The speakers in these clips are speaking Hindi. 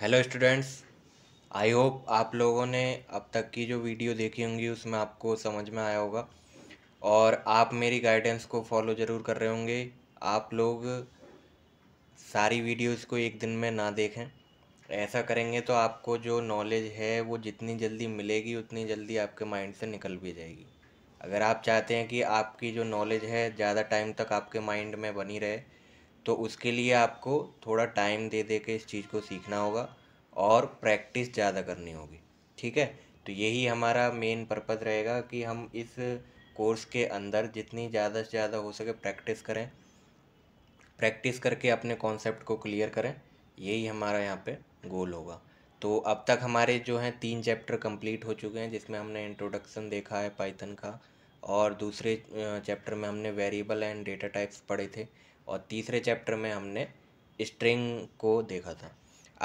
हेलो स्टूडेंट्स आई होप आप लोगों ने अब तक की जो वीडियो देखी होंगी उसमें आपको समझ में आया होगा और आप मेरी गाइडेंस को फॉलो ज़रूर कर रहे होंगे आप लोग सारी वीडियोस को एक दिन में ना देखें ऐसा करेंगे तो आपको जो नॉलेज है वो जितनी जल्दी मिलेगी उतनी जल्दी आपके माइंड से निकल भी जाएगी अगर आप चाहते हैं कि आपकी जो नॉलेज है ज़्यादा टाइम तक आपके माइंड में बनी रहे तो उसके लिए आपको थोड़ा टाइम दे दे के इस चीज़ को सीखना होगा और प्रैक्टिस ज़्यादा करनी होगी ठीक है तो यही हमारा मेन पर्पज़ रहेगा कि हम इस कोर्स के अंदर जितनी ज़्यादा से ज़्यादा हो सके प्रैक्टिस करें प्रैक्टिस करके अपने कॉन्सेप्ट को क्लियर करें यही हमारा यहाँ पे गोल होगा तो अब तक हमारे जो हैं तीन चैप्टर कंप्लीट हो चुके हैं जिसमें हमने इंट्रोडक्शन देखा है पाइथन का और दूसरे चैप्टर में हमने वेरिएबल एंड डेटा टाइप्स पढ़े थे और तीसरे चैप्टर में हमने स्ट्रिंग को देखा था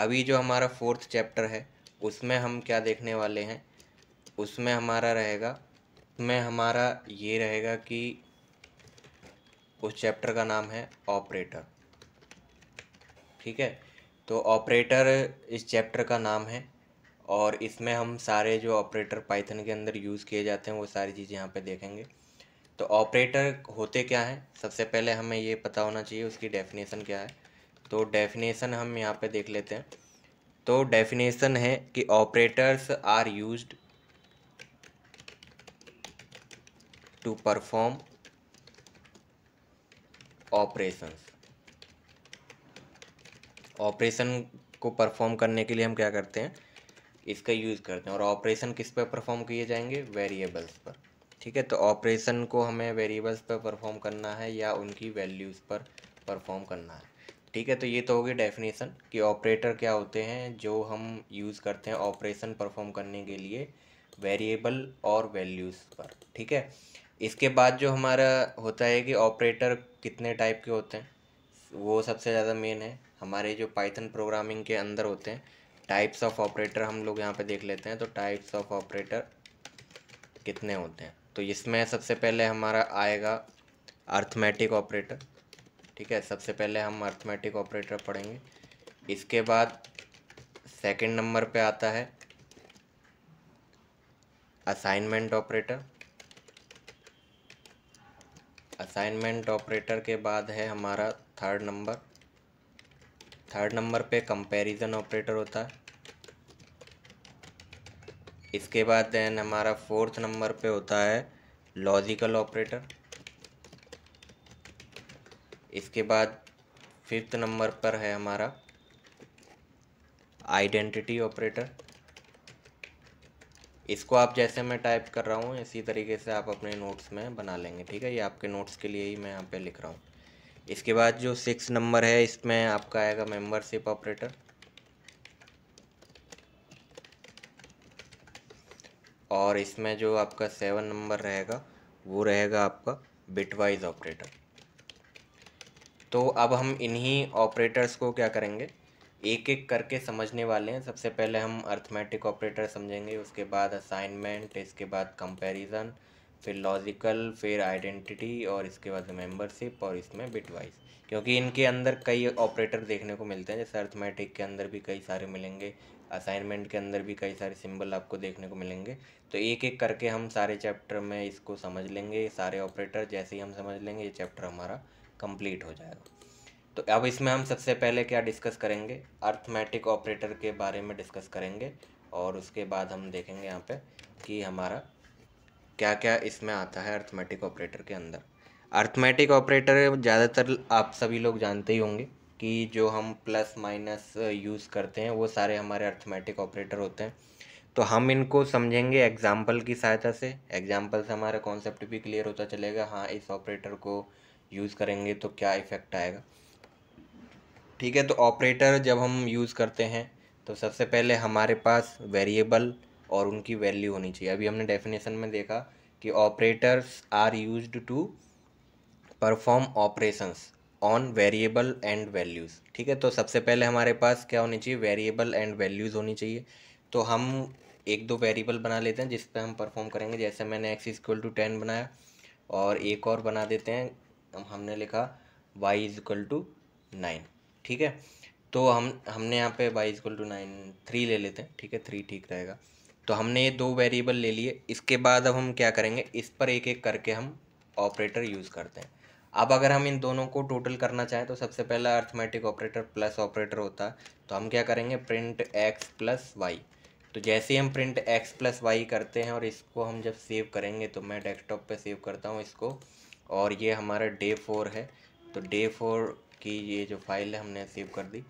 अभी जो हमारा फोर्थ चैप्टर है उसमें हम क्या देखने वाले हैं उसमें हमारा रहेगा उसमें हमारा ये रहेगा कि उस चैप्टर का नाम है ऑपरेटर ठीक है तो ऑपरेटर इस चैप्टर का नाम है और इसमें हम सारे जो ऑपरेटर पाइथन के अंदर यूज़ किए जाते हैं वो सारी चीज़ें यहाँ पे देखेंगे तो ऑपरेटर होते क्या हैं सबसे पहले हमें ये पता होना चाहिए उसकी डेफिनेशन क्या है तो डेफिनेशन हम यहाँ पे देख लेते हैं तो डेफिनेशन है कि operators are used to perform operations operation को परफॉर्म करने के लिए हम क्या करते हैं इसका यूज़ करते हैं और ऑपरेशन किस पे परफॉर्म किए जाएंगे वेरिएबल्स पर ठीक है तो ऑपरेशन को हमें वेरिएबल्स पर परफॉर्म करना है या उनकी वैल्यूज़ पर परफॉर्म करना है ठीक है तो ये तो होगी डेफिनेशन कि ऑपरेटर क्या होते हैं जो हम यूज़ करते हैं ऑपरेशन परफॉर्म करने के लिए वेरिएबल और वैल्यूज़ पर ठीक है इसके बाद जो हमारा होता है कि ऑपरेटर कितने टाइप के होते हैं वो सबसे ज़्यादा मेन है हमारे जो पाइथन प्रोग्रामिंग के अंदर होते हैं टाइप्स ऑफ ऑपरेटर हम लोग यहाँ पे देख लेते हैं तो टाइप्स ऑफ ऑपरेटर कितने होते हैं तो इसमें सबसे पहले हमारा आएगा अर्थमेटिक ऑपरेटर ठीक है सबसे पहले हम अर्थमेटिक ऑपरेटर पढ़ेंगे इसके बाद सेकंड नंबर पे आता है असाइनमेंट ऑपरेटर असाइनमेंट ऑपरेटर के बाद है हमारा थर्ड नंबर थर्ड नंबर पे कंपैरिजन ऑपरेटर होता है इसके बाद देन हमारा फोर्थ नंबर पे होता है लॉजिकल ऑपरेटर इसके बाद फिफ्थ नंबर पर है हमारा आइडेंटिटी ऑपरेटर इसको आप जैसे मैं टाइप कर रहा हूँ इसी तरीके से आप अपने नोट्स में बना लेंगे ठीक है ये आपके नोट्स के लिए ही मैं यहाँ पे लिख रहा हूँ इसके बाद जो सिक्स नंबर है इसमें आपका आएगा मेंबरशिप ऑपरेटर और इसमें जो आपका सेवन नंबर रहेगा वो रहेगा आपका बिटवाइज ऑपरेटर तो अब हम इन्हीं ऑपरेटर्स को क्या करेंगे एक एक करके समझने वाले हैं सबसे पहले हम अर्थमेटिक ऑपरेटर समझेंगे उसके बाद असाइनमेंट इसके बाद कंपैरिजन फिर लॉजिकल फिर आइडेंटिटी और इसके बाद मेंबरशिप और इसमें बिटवाइज क्योंकि इनके अंदर कई ऑपरेटर देखने को मिलते हैं जैसे अर्थमेटिक के अंदर भी कई सारे मिलेंगे असाइनमेंट के अंदर भी कई सारे सिंबल आपको देखने को मिलेंगे तो एक एक करके हम सारे चैप्टर में इसको समझ लेंगे सारे ऑपरेटर जैसे ही हम समझ लेंगे ये चैप्टर हमारा कंप्लीट हो जाएगा तो अब इसमें हम सबसे पहले क्या डिस्कस करेंगे अर्थमेटिक ऑपरेटर के बारे में डिस्कस करेंगे और उसके बाद हम देखेंगे यहाँ पे कि हमारा क्या क्या इसमें आता है अर्थमेटिक ऑपरेटर के अंदर अर्थमेटिक ऑपरेटर ज़्यादातर आप सभी लोग जानते ही होंगे कि जो हम प्लस माइनस यूज़ करते हैं वो सारे हमारे अर्थमेटिक ऑपरेटर होते हैं तो हम इनको समझेंगे एग्जाम्पल की सहायता से एग्जाम्पल से हमारा कॉन्सेप्ट भी क्लियर होता चलेगा हाँ इस ऑपरेटर को यूज़ करेंगे तो क्या इफ़ेक्ट आएगा ठीक है तो ऑपरेटर जब हम यूज़ करते हैं तो सबसे पहले हमारे पास वेरिएबल और उनकी वैल्यू होनी चाहिए अभी हमने डेफिनेशन में देखा कि operators are use to perform operations on variable and values ठीक है तो सबसे पहले हमारे पास क्या होनी चाहिए वेरिएबल एंड वैल्यूज़ होनी चाहिए तो हम एक दो वेरिएबल बना लेते हैं जिस पर हम परफॉर्म करेंगे जैसे मैंने एक्स इक्वल टू टेन बनाया और एक और बना देते हैं हमने लिखा y is equal to nine ठीक है तो हम हमने यहाँ पे y is equal to nine three ले लेते हैं ठीक है थ्री ठीक रहेगा तो हमने ये दो वेरिएबल ले लिए इसके बाद अब हम क्या करेंगे इस पर एक एक करके हम ऑपरेटर यूज़ करते हैं अब अगर हम इन दोनों को टोटल करना चाहें तो सबसे पहला अर्थमेटिक ऑपरेटर प्लस ऑपरेटर होता है तो हम क्या करेंगे प्रिंट एक्स प्लस वाई तो जैसे ही हम प्रिंट एक्स प्लस वाई करते हैं और इसको हम जब सेव करेंगे तो मैं डेस्कटॉप पे सेव करता हूँ इसको और ये हमारा डे फोर है तो डे फोर की ये जो फाइल है हमने सेव कर दी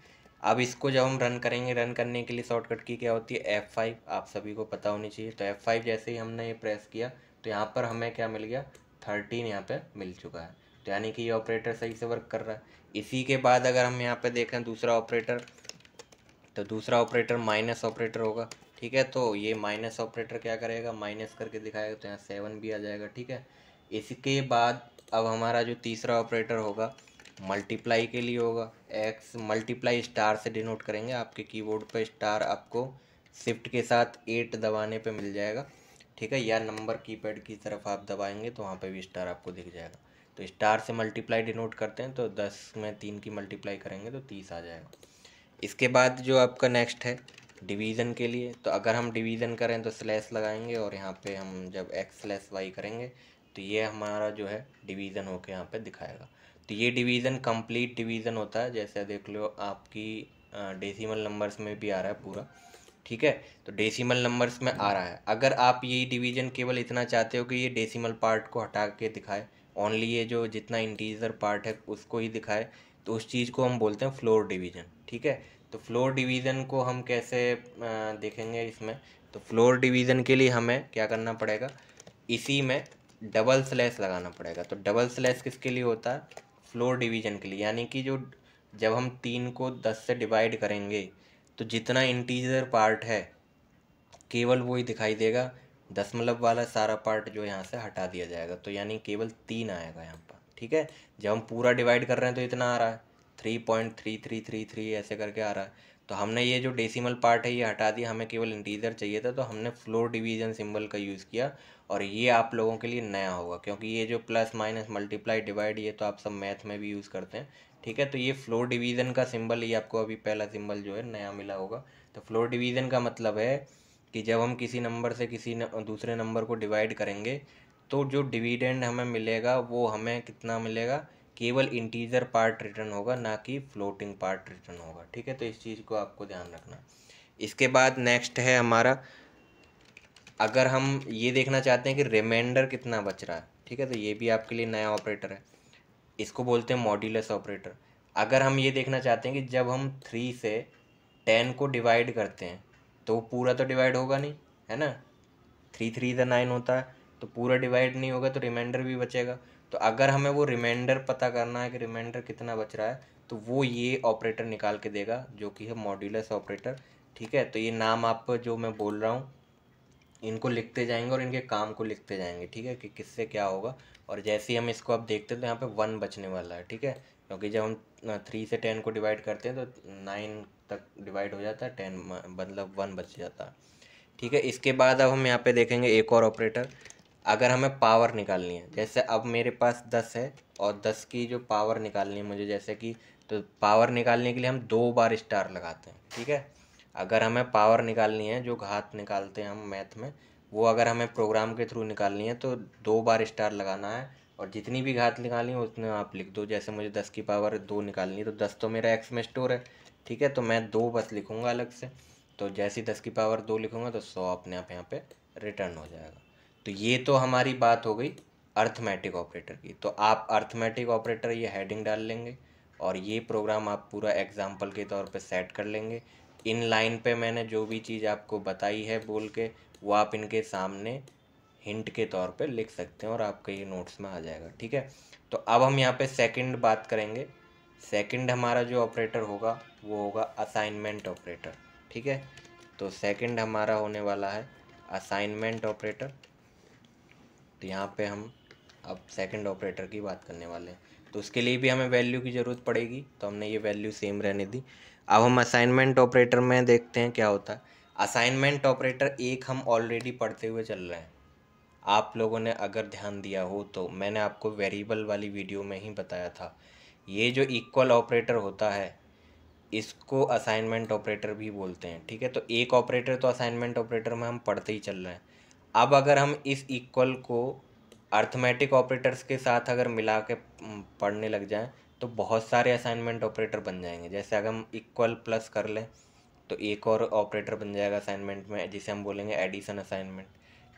अब इसको जब हम रन करेंगे रन करने के लिए शॉर्टकट की क्या होती है एफ़ फाइव आप सभी को पता होनी चाहिए तो एफ़ फाइव जैसे ही हमने ये प्रेस किया तो यहाँ पर हमें क्या मिल गया थर्टीन यहाँ पर मिल चुका है तो यानी कि ये ऑपरेटर सही से वर्क कर रहा है इसी के बाद अगर हम यहाँ पर देखें दूसरा ऑपरेटर तो दूसरा ऑपरेटर माइनस ऑपरेटर होगा ठीक है तो ये माइनस ऑपरेटर क्या करेगा माइनस करके दिखाएगा तो यहाँ सेवन भी आ जाएगा ठीक है इसके बाद अब हमारा जो तीसरा ऑपरेटर होगा मल्टीप्लाई के लिए होगा एक्स मल्टीप्लाई स्टार से डिनोट करेंगे आपके कीबोर्ड पर स्टार आपको शिफ्ट के साथ एट दबाने पे मिल जाएगा ठीक है या नंबर कीपैड की तरफ आप दबाएंगे तो वहाँ पे भी स्टार आपको दिख जाएगा तो स्टार से मल्टीप्लाई डिनोट करते हैं तो दस में तीन की मल्टीप्लाई करेंगे तो तीस आ जाएगा इसके बाद जो आपका नेक्स्ट है डिवीज़न के लिए तो अगर हम डिवीज़न करें तो स्लैस लगाएंगे और यहाँ पर हम जब एक्स स्लैस वाई करेंगे तो ये हमारा जो है डिवीज़न होकर यहाँ पर दिखाएगा तो ये डिवीज़न कंप्लीट डिवीज़न होता है जैसे देख लो आपकी डेसिमल नंबर्स में भी आ रहा है पूरा ठीक है तो डेसिमल नंबर्स में आ रहा है अगर आप ये डिवीजन केवल इतना चाहते हो कि ये डेसिमल पार्ट को हटा के दिखाए ओनली ये जो जितना इंटीजर पार्ट है उसको ही दिखाए तो उस चीज़ को हम बोलते हैं फ्लोर डिवीज़न ठीक है तो फ्लोर डिवीज़न को हम कैसे देखेंगे इसमें तो फ्लोर डिवीज़न के लिए हमें क्या करना पड़ेगा इसी में डबल स्लैश लगाना पड़ेगा तो डबल स्लैश किसके लिए होता है फ्लोर डिवीजन के लिए यानी कि जो जब हम तीन को दस से डिवाइड करेंगे तो जितना इंटीजर पार्ट है केवल वो ही दिखाई देगा दशमलव वाला सारा पार्ट जो यहाँ से हटा दिया जाएगा तो यानी केवल तीन आएगा यहाँ पर ठीक है जब हम पूरा डिवाइड कर रहे हैं तो इतना आ रहा है three point three three three three ऐसे करके आ रहा है तो हमने ये जो डेसिमल पार्ट है ये हटा दिया हमें केवल इंटीजर चाहिए था तो हमने फ्लोर डिवीजन सिंबल का यूज़ किया और ये आप लोगों के लिए नया होगा क्योंकि ये जो प्लस माइनस मल्टीप्लाई डिवाइड ये तो आप सब मैथ में भी यूज़ करते हैं ठीक है तो ये फ्लोर डिवीज़न का सिंबल ये आपको अभी पहला सिंबल जो है नया मिला होगा तो फ्लोर डिवीज़न का मतलब है कि जब हम किसी नंबर से किसी न, दूसरे नंबर को डिवाइड करेंगे तो जो डिविडेंड हमें मिलेगा वो हमें कितना मिलेगा केवल इंटीजर पार्ट रिटर्न होगा ना कि फ्लोटिंग पार्ट रिटर्न होगा ठीक है तो इस चीज़ को आपको ध्यान रखना इसके बाद नेक्स्ट है हमारा अगर हम ये देखना चाहते हैं कि रिमाइंडर कितना बच रहा है ठीक है तो ये भी आपके लिए नया ऑपरेटर है इसको बोलते हैं मॉड्यूलस ऑपरेटर अगर हम ये देखना चाहते हैं कि जब हम थ्री से टेन को डिवाइड करते हैं तो पूरा तो डिवाइड होगा नहीं है ना थ्री थ्री ज़ा नाइन होता है तो पूरा डिवाइड नहीं होगा तो रिमाइंडर भी बचेगा तो अगर हमें वो रिमाइंडर पता करना है कि रिमाइंडर कितना बच रहा है तो वो ये ऑपरेटर निकाल के देगा जो कि है मॉड्यूलस ऑपरेटर ठीक है तो ये नाम आप जो मैं बोल रहा हूँ इनको लिखते जाएंगे और इनके काम को लिखते जाएंगे ठीक है कि किससे क्या होगा और जैसे ही हम इसको आप देखते हैं तो यहाँ पे वन बचने वाला है ठीक है क्योंकि जब हम थ्री से टेन को डिवाइड करते हैं तो नाइन तक डिवाइड हो जाता है टेन मतलब वन बच जाता है ठीक है इसके बाद अब हम यहाँ पे देखेंगे एक और ऑपरेटर अगर हमें पावर निकालनी है जैसे अब मेरे पास दस है और दस की जो पावर निकालनी है मुझे जैसे कि तो पावर निकालने के लिए हम दो बार स्टार लगाते हैं ठीक है अगर हमें पावर निकालनी है जो घात निकालते हैं हम मैथ में वो अगर हमें प्रोग्राम के थ्रू निकालनी है तो दो बार स्टार लगाना है और जितनी भी घात निकालनी है उसमें आप लिख दो जैसे मुझे दस की पावर दो निकालनी है तो दस तो मेरा एक्स में स्टोर है ठीक है तो मैं दो बस लिखूँगा अलग से तो जैसी दस की पावर दो लिखूँगा तो सौ अपने आप यहाँ पर रिटर्न हो जाएगा तो ये तो हमारी बात हो गई अर्थमेटिक ऑपरेटर की तो आप अर्थमेटिक ऑपरेटर ये हेडिंग डाल लेंगे और ये प्रोग्राम आप पूरा एग्जाम्पल के तौर पर सेट कर लेंगे इन लाइन पे मैंने जो भी चीज़ आपको बताई है बोल के वो आप इनके सामने हिंट के तौर पे लिख सकते हैं और आपके ये नोट्स में आ जाएगा ठीक है तो अब हम यहाँ पे सेकंड बात करेंगे सेकंड हमारा जो ऑपरेटर होगा वो होगा असाइनमेंट ऑपरेटर ठीक है तो सेकंड हमारा होने वाला है असाइनमेंट ऑपरेटर तो यहाँ पे हम अब सेकंड ऑपरेटर की बात करने वाले हैं तो उसके लिए भी हमें वैल्यू की ज़रूरत पड़ेगी तो हमने ये वैल्यू सेम रहने दी अब हम असाइनमेंट ऑपरेटर में देखते हैं क्या होता है असाइनमेंट ऑपरेटर एक हम ऑलरेडी पढ़ते हुए चल रहे हैं आप लोगों ने अगर ध्यान दिया हो तो मैंने आपको वेरिएबल वाली वीडियो में ही बताया था ये जो इक्वल ऑपरेटर होता है इसको असाइनमेंट ऑपरेटर भी बोलते हैं ठीक है तो एक ऑपरेटर तो असाइनमेंट ऑपरेटर में हम पढ़ते ही चल रहे हैं अब अगर हम इस इक्वल को अर्थमेटिक ऑपरेटर्स के साथ अगर मिला के पढ़ने लग जाएं तो बहुत सारे असाइनमेंट ऑपरेटर बन जाएंगे जैसे अगर हम इक्वल प्लस कर लें तो एक और ऑपरेटर बन जाएगा असाइनमेंट में जिसे हम बोलेंगे एडिशन असाइनमेंट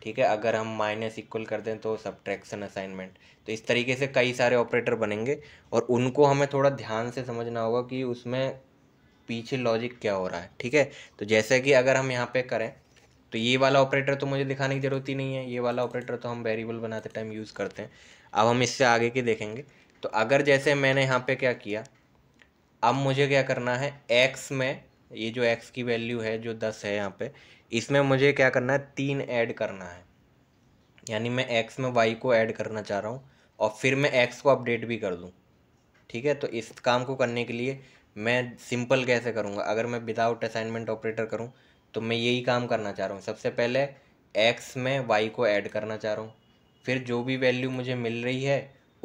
ठीक है अगर हम माइनस इक्वल कर दें तो सब्ट्रैक्शन असाइनमेंट तो इस तरीके से कई सारे ऑपरेटर बनेंगे और उनको हमें थोड़ा ध्यान से समझना होगा कि उसमें पीछे लॉजिक क्या हो रहा है ठीक है तो जैसे कि अगर हम यहाँ पे करें तो ये वाला ऑपरेटर तो मुझे दिखाने की ज़रूरत ही नहीं है ये वाला ऑपरेटर तो हम वेरिएबल बनाते टाइम यूज़ करते हैं अब हम इससे आगे के देखेंगे तो अगर जैसे मैंने यहाँ पे क्या किया अब मुझे क्या करना है एक्स में ये जो एक्स की वैल्यू है जो दस है यहाँ पे इसमें मुझे क्या करना है तीन ऐड करना है यानी मैं एक्स में वाई को ऐड करना चाह रहा हूँ और फिर मैं एक्स को अपडेट भी कर दूँ ठीक है तो इस काम को करने के लिए मैं सिंपल कैसे करूँगा अगर मैं विदाउट असाइनमेंट ऑपरेटर करूँ तो मैं यही काम करना चाह रहा हूँ सबसे पहले एक्स में वाई को ऐड करना चाह रहा हूँ फिर जो भी वैल्यू मुझे मिल रही है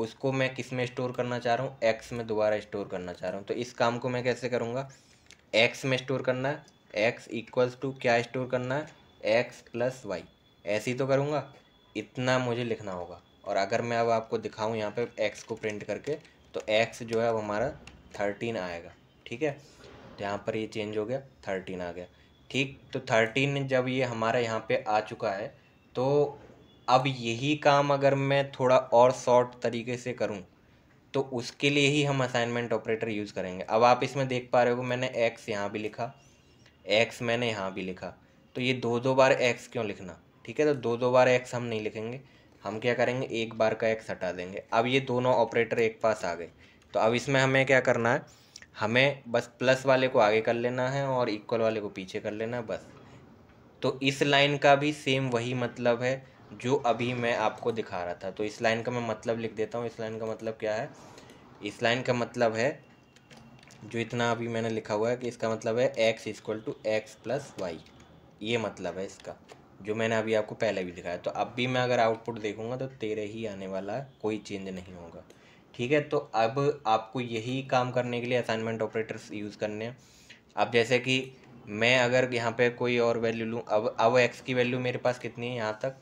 उसको मैं किस में स्टोर करना चाह रहा हूँ एक्स में दोबारा स्टोर करना चाह रहा हूँ तो इस काम को मैं कैसे करूँगा एक्स में स्टोर करना है एक्स इक्वल्स टू क्या स्टोर करना है एक्स प्लस वाई ऐसे ही तो करूँगा इतना मुझे लिखना होगा और अगर मैं अब आपको दिखाऊँ यहाँ पर एक्स को प्रिंट करके तो एक्स जो है अब हमारा थर्टीन आएगा ठीक है तो यहाँ पर ये चेंज हो गया थर्टीन आ गया ठीक तो थर्टीन जब ये हमारा यहाँ पे आ चुका है तो अब यही काम अगर मैं थोड़ा और शॉर्ट तरीके से करूँ तो उसके लिए ही हम असाइनमेंट ऑपरेटर यूज़ करेंगे अब आप इसमें देख पा रहे हो मैंने एक्स यहाँ भी लिखा एक्स मैंने यहाँ भी लिखा तो ये दो दो बार एक्स क्यों लिखना ठीक है तो दो दो बार एक्स हम नहीं लिखेंगे हम क्या करेंगे एक बार का एक्स हटा देंगे अब ये दोनों ऑपरेटर एक पास आ गए तो अब इसमें हमें क्या करना है हमें बस प्लस वाले को आगे कर लेना है और इक्वल वाले को पीछे कर लेना है बस तो इस लाइन का भी सेम वही मतलब है जो अभी मैं आपको दिखा रहा था तो इस लाइन का मैं मतलब लिख देता हूँ इस लाइन का मतलब क्या है इस लाइन का मतलब है जो इतना अभी मैंने लिखा हुआ है कि इसका मतलब है x equal to x plus y ये मतलब है इसका जो मैंने अभी आपको पहले भी दिखाया तो अब भी मैं अगर आउटपुट देखूंगा तो तेरे ही आने वाला है कोई चेंज नहीं होगा ठीक है तो अब आपको यही काम करने के लिए असाइनमेंट ऑपरेटर्स यूज़ करने हैं अब जैसे कि मैं अगर यहाँ पे कोई और वैल्यू लूँ अब अब एक्स की वैल्यू मेरे पास कितनी है यहाँ तक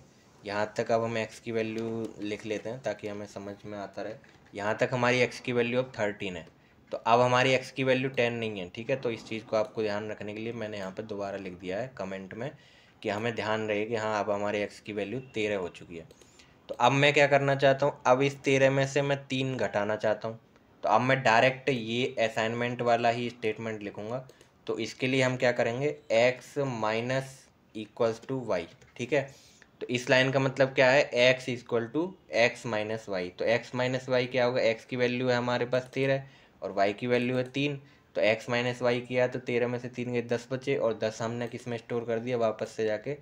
यहाँ तक अब हम एक्स की वैल्यू लिख लेते हैं ताकि हमें समझ में आता रहे यहाँ तक हमारी एक्स की वैल्यू अब थर्टीन है तो अब हमारी एक्स की वैल्यू टेन नहीं है ठीक है तो इस चीज़ को आपको ध्यान रखने के लिए मैंने यहाँ पर दोबारा लिख दिया है कमेंट में कि हमें ध्यान रहे कि हाँ अब हमारे एक्स की वैल्यू तेरह हो चुकी है तो अब मैं क्या करना चाहता हूँ अब इस तेरह में से मैं तीन घटाना चाहता हूँ तो अब मैं डायरेक्ट ये असाइनमेंट वाला ही स्टेटमेंट लिखूँगा तो इसके लिए हम क्या करेंगे x minus equals to y ठीक है तो इस लाइन का मतलब क्या है x equal to x minus y तो एक्स माइनस वाई क्या होगा एक्स की वैल्यू है हमारे पास तेरह और वाई की वैल्यू है तीन तो एक्स माइनस वाई किया तो तेरह में से तीन गए दस बचे और दस हमने किस में स्टोर कर दिया वापस से जाके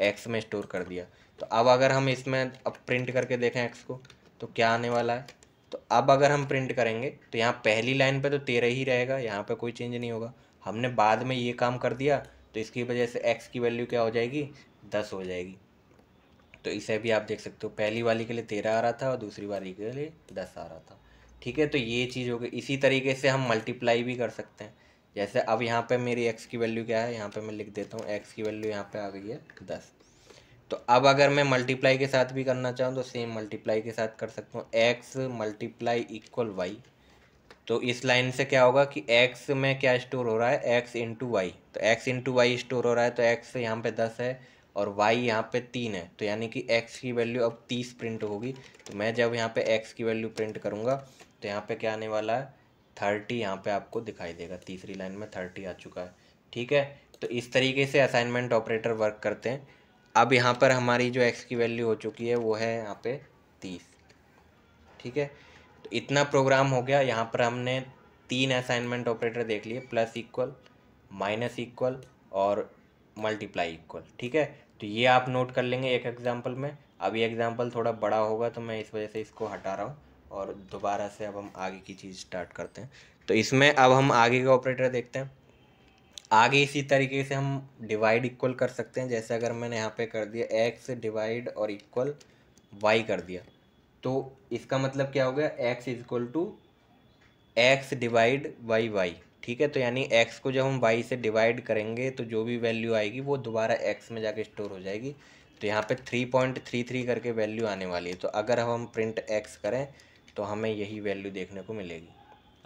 एक्स में स्टोर कर दिया तो अब अगर हम इसमें अब प्रिंट करके देखें एक्स को तो क्या आने वाला है तो अब अगर हम प्रिंट करेंगे तो यहाँ पहली लाइन पे तो तेरह ही रहेगा यहाँ पे कोई चेंज नहीं होगा हमने बाद में ये काम कर दिया तो इसकी वजह से एक्स की वैल्यू क्या हो जाएगी दस हो जाएगी तो इसे भी आप देख सकते हो पहली वाली के लिए तेरह आ रहा था और दूसरी वाली के लिए दस आ रहा था ठीक है तो ये चीज़ हो गई इसी तरीके से हम मल्टीप्लाई भी कर सकते हैं जैसे अब यहाँ पे मेरी एक्स की वैल्यू क्या है यहाँ पे मैं लिख देता हूँ एक्स की वैल्यू यहाँ पे आ गई है दस तो अब अगर मैं मल्टीप्लाई के साथ भी करना चाहूँ तो सेम मल्टीप्लाई के साथ कर सकता हूँ एक्स मल्टीप्लाई इक्वल वाई तो इस लाइन से क्या होगा कि एक्स में क्या स्टोर हो रहा है एक्स इंटू वाई तो एक्स इंटू वाई स्टोर हो रहा है तो एक्स यहाँ पे दस है और वाई यहाँ पे तीन है तो यानी कि एक्स की वैल्यू अब तीस प्रिंट होगी तो मैं जब यहाँ पे एक्स की वैल्यू प्रिंट करूँगा तो यहाँ पे क्या आने वाला है थर्टी यहाँ पे आपको दिखाई देगा तीसरी लाइन में थर्टी आ चुका है ठीक है तो इस तरीके से असाइनमेंट ऑपरेटर वर्क करते हैं अब यहाँ पर हमारी जो एक्स की वैल्यू हो चुकी है वो है यहाँ पे तीस ठीक है तो इतना प्रोग्राम हो गया यहाँ पर हमने तीन असाइनमेंट ऑपरेटर देख लिए प्लस इक्वल माइनस इक्वल और मल्टीप्लाई इक्वल ठीक है तो ये आप नोट कर लेंगे एक एग्जाम्पल में अभी एग्जाम्पल थोड़ा बड़ा होगा तो मैं इस वजह से इसको हटा रहा हूँ और दोबारा से अब हम आगे की चीज़ स्टार्ट करते हैं तो इसमें अब हम आगे का ऑपरेटर देखते हैं आगे इसी तरीके से हम डिवाइड इक्वल कर सकते हैं जैसे अगर मैंने यहाँ पे कर दिया एक्स डिवाइड और इक्वल वाई कर दिया तो इसका मतलब क्या हो गया x is equal to x divide y y ठीक है तो यानी एक्स को जब हम वाई से डिवाइड करेंगे तो जो भी वैल्यू आएगी वो दोबारा एक्स में जाके स्टोर हो जाएगी तो यहाँ पे थ्री पॉइंट थ्री थ्री करके वैल्यू आने वाली है तो अगर हम प्रिंट एक्स करें तो हमें यही वैल्यू देखने को मिलेगी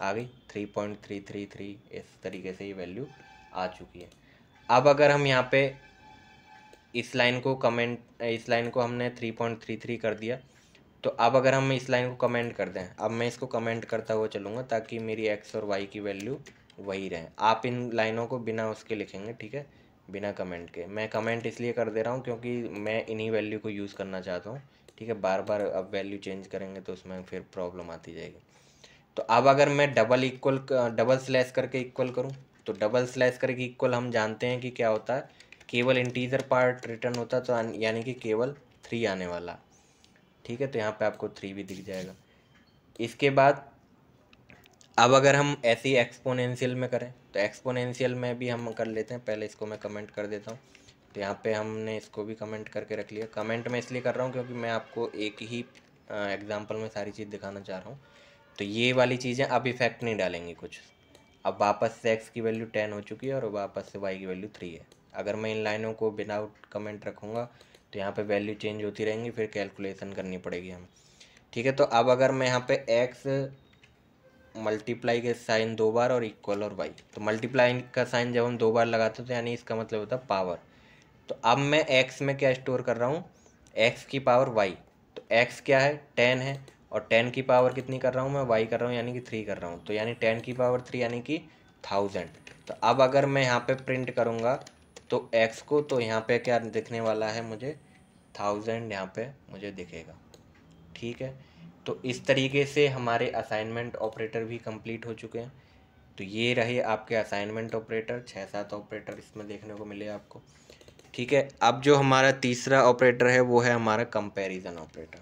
आ गई three point three three three इस तरीके से ये वैल्यू आ चुकी है अब अगर हम यहाँ पे इस लाइन को कमेंट इस लाइन को हमने थ्री पॉइंट थ्री थ्री कर दिया तो अब अगर हम इस लाइन को कमेंट कर दें अब मैं इसको कमेंट करता हुआ चलूँगा ताकि मेरी एक्स और वाई की वैल्यू वही रहे आप इन लाइनों को बिना उसके लिखेंगे ठीक है बिना कमेंट के मैं कमेंट इसलिए कर दे रहा हूँ क्योंकि मैं इन्हीं वैल्यू को यूज़ करना चाहता हूँ ठीक है बार बार अब वैल्यू चेंज करेंगे तो उसमें फिर प्रॉब्लम आती जाएगी तो अब अगर मैं डबल इक्वल डबल स्लैश करके इक्वल करूँ तो डबल स्लैश करके इक्वल हम जानते हैं कि क्या होता है केवल इंटीजर पार्ट रिटर्न होता तो यानी कि केवल थ्री आने वाला ठीक है तो यहाँ पे आपको थ्री भी दिख जाएगा इसके बाद अब अगर हम ऐसे ही एक्सपोनेंशियल में करें तो एक्सपोनेंशियल में भी हम कर लेते हैं पहले इसको मैं कमेंट कर देता हूँ तो यहाँ पे हमने इसको भी कमेंट करके रख लिया कमेंट मैं इसलिए कर रहा हूँ क्योंकि मैं आपको एक ही एग्ज़ाम्पल में सारी चीज़ दिखाना चाह रहा हूँ तो ये वाली चीज़ें अब इफ़ेक्ट नहीं डालेंगी कुछ अब वापस से एक्स की वैल्यू टेन हो चुकी है और वापस से वाई की वैल्यू थ्री है अगर मैं इन लाइनों को विदाउट कमेंट रखूँगा तो यहाँ पर वैल्यू चेंज होती रहेंगी फिर कैलकुलेसन करनी पड़ेगी हमें ठीक है तो अब अगर मैं यहाँ पर एक्स मल्टीप्लाई के साइन दो बार और इक्वल और वाई तो मल्टीप्लाई का साइन जब हम दो बार लगाते हैं तो यानी इसका मतलब होता है पावर तो अब मैं एक्स में क्या स्टोर कर रहा हूँ एक्स की पावर वाई तो एक्स क्या है टेन है और टेन की पावर कितनी कर रहा हूँ मैं वाई कर रहा हूँ यानी कि थ्री कर रहा हूँ तो यानी टेन की पावर थ्री यानी कि थाउजेंड तो अब अगर मैं यहाँ पे प्रिंट करूँगा तो एक्स को तो यहाँ पे क्या दिखने वाला है मुझे थाउजेंड यहाँ पे मुझे दिखेगा ठीक है तो इस तरीके से हमारे असाइनमेंट ऑपरेटर भी कंप्लीट हो चुके हैं तो ये रहे आपके असाइनमेंट ऑपरेटर छः सात ऑपरेटर इसमें देखने को मिले आपको ठीक है अब जो हमारा तीसरा ऑपरेटर है वो है हमारा कंपैरिजन ऑपरेटर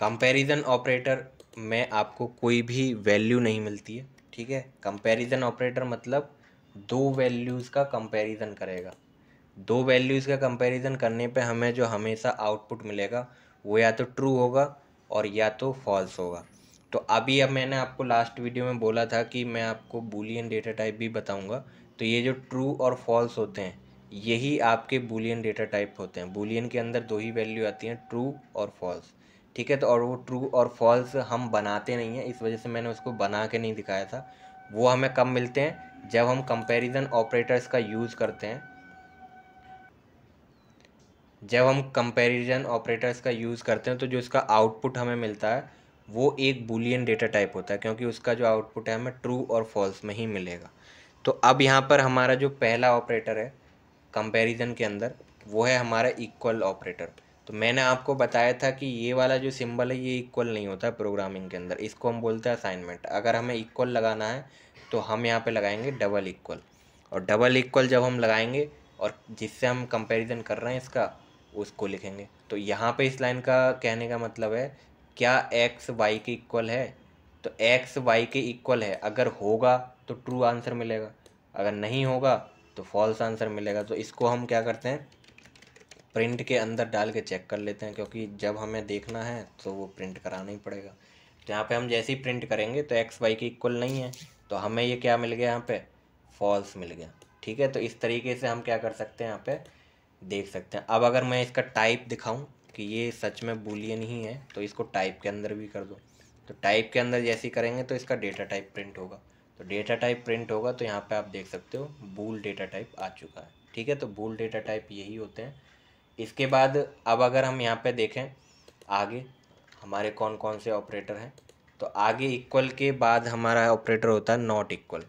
कंपैरिजन ऑपरेटर में आपको कोई भी वैल्यू नहीं मिलती है ठीक है कंपैरिजन ऑपरेटर मतलब दो वैल्यूज़ का कंपैरिजन करेगा दो वैल्यूज़ का कंपैरिजन करने पे हमें जो हमेशा आउटपुट मिलेगा वो या तो ट्रू होगा और या तो फॉल्स होगा तो अभी अब मैंने आपको लास्ट वीडियो में बोला था कि मैं आपको बुलियन डेटा टाइप भी बताऊंगा तो ये जो ट्रू और फॉल्स होते हैं यही आपके बुलियन डेटा टाइप होते हैं बुलियन के अंदर दो ही वैल्यू आती हैं ट्रू और फॉल्स ठीक है तो और वो ट्रू और फॉल्स हम बनाते नहीं हैं इस वजह से मैंने उसको बना के नहीं दिखाया था वो हमें कब मिलते हैं जब हम कंपैरिजन ऑपरेटर्स का यूज़ करते हैं जब हम कंपैरिजन ऑपरेटर्स का यूज़ करते हैं तो जो इसका आउटपुट हमें मिलता है वो एक बुलियन डेटा टाइप होता है क्योंकि उसका जो आउटपुट है हमें ट्रू और फॉल्स में ही मिलेगा तो अब यहाँ पर हमारा जो पहला ऑपरेटर है कंपैरिजन के अंदर वो है हमारा इक्वल ऑपरेटर तो मैंने आपको बताया था कि ये वाला जो सिंबल है ये इक्वल नहीं होता प्रोग्रामिंग के अंदर इसको हम बोलते हैं असाइनमेंट अगर हमें इक्वल लगाना है तो हम यहाँ पे लगाएंगे डबल इक्वल और डबल इक्वल जब हम लगाएंगे और जिससे हम कंपेरिजन कर रहे हैं इसका उसको लिखेंगे तो यहाँ पर इस लाइन का कहने का मतलब है क्या एक्स वाई के इक्वल है तो एक्स वाई के इक्वल है अगर होगा तो ट्रू आंसर मिलेगा अगर नहीं होगा तो फॉल्स आंसर मिलेगा तो इसको हम क्या करते हैं प्रिंट के अंदर डाल के चेक कर लेते हैं क्योंकि जब हमें देखना है तो वो प्रिंट कराना ही पड़ेगा तो यहाँ पे हम जैसे ही प्रिंट करेंगे तो एक्स वाई की इक्वल नहीं है तो हमें ये क्या मिल गया यहाँ पे फॉल्स मिल गया ठीक है तो इस तरीके से हम क्या कर सकते हैं यहाँ पे देख सकते हैं अब अगर मैं इसका टाइप दिखाऊँ कि ये सच में बोलिए नहीं है तो इसको टाइप के अंदर भी कर दो तो टाइप के अंदर जैसे ही करेंगे तो इसका डेटा टाइप प्रिंट होगा तो डेटा टाइप प्रिंट होगा तो यहाँ पे आप देख सकते हो बूल डेटा टाइप आ चुका है ठीक है तो बूल डेटा टाइप यही होते हैं इसके बाद अब अगर हम यहाँ पे देखें आगे हमारे कौन कौन से ऑपरेटर हैं तो आगे इक्वल के बाद हमारा ऑपरेटर होता है नॉट इक्वल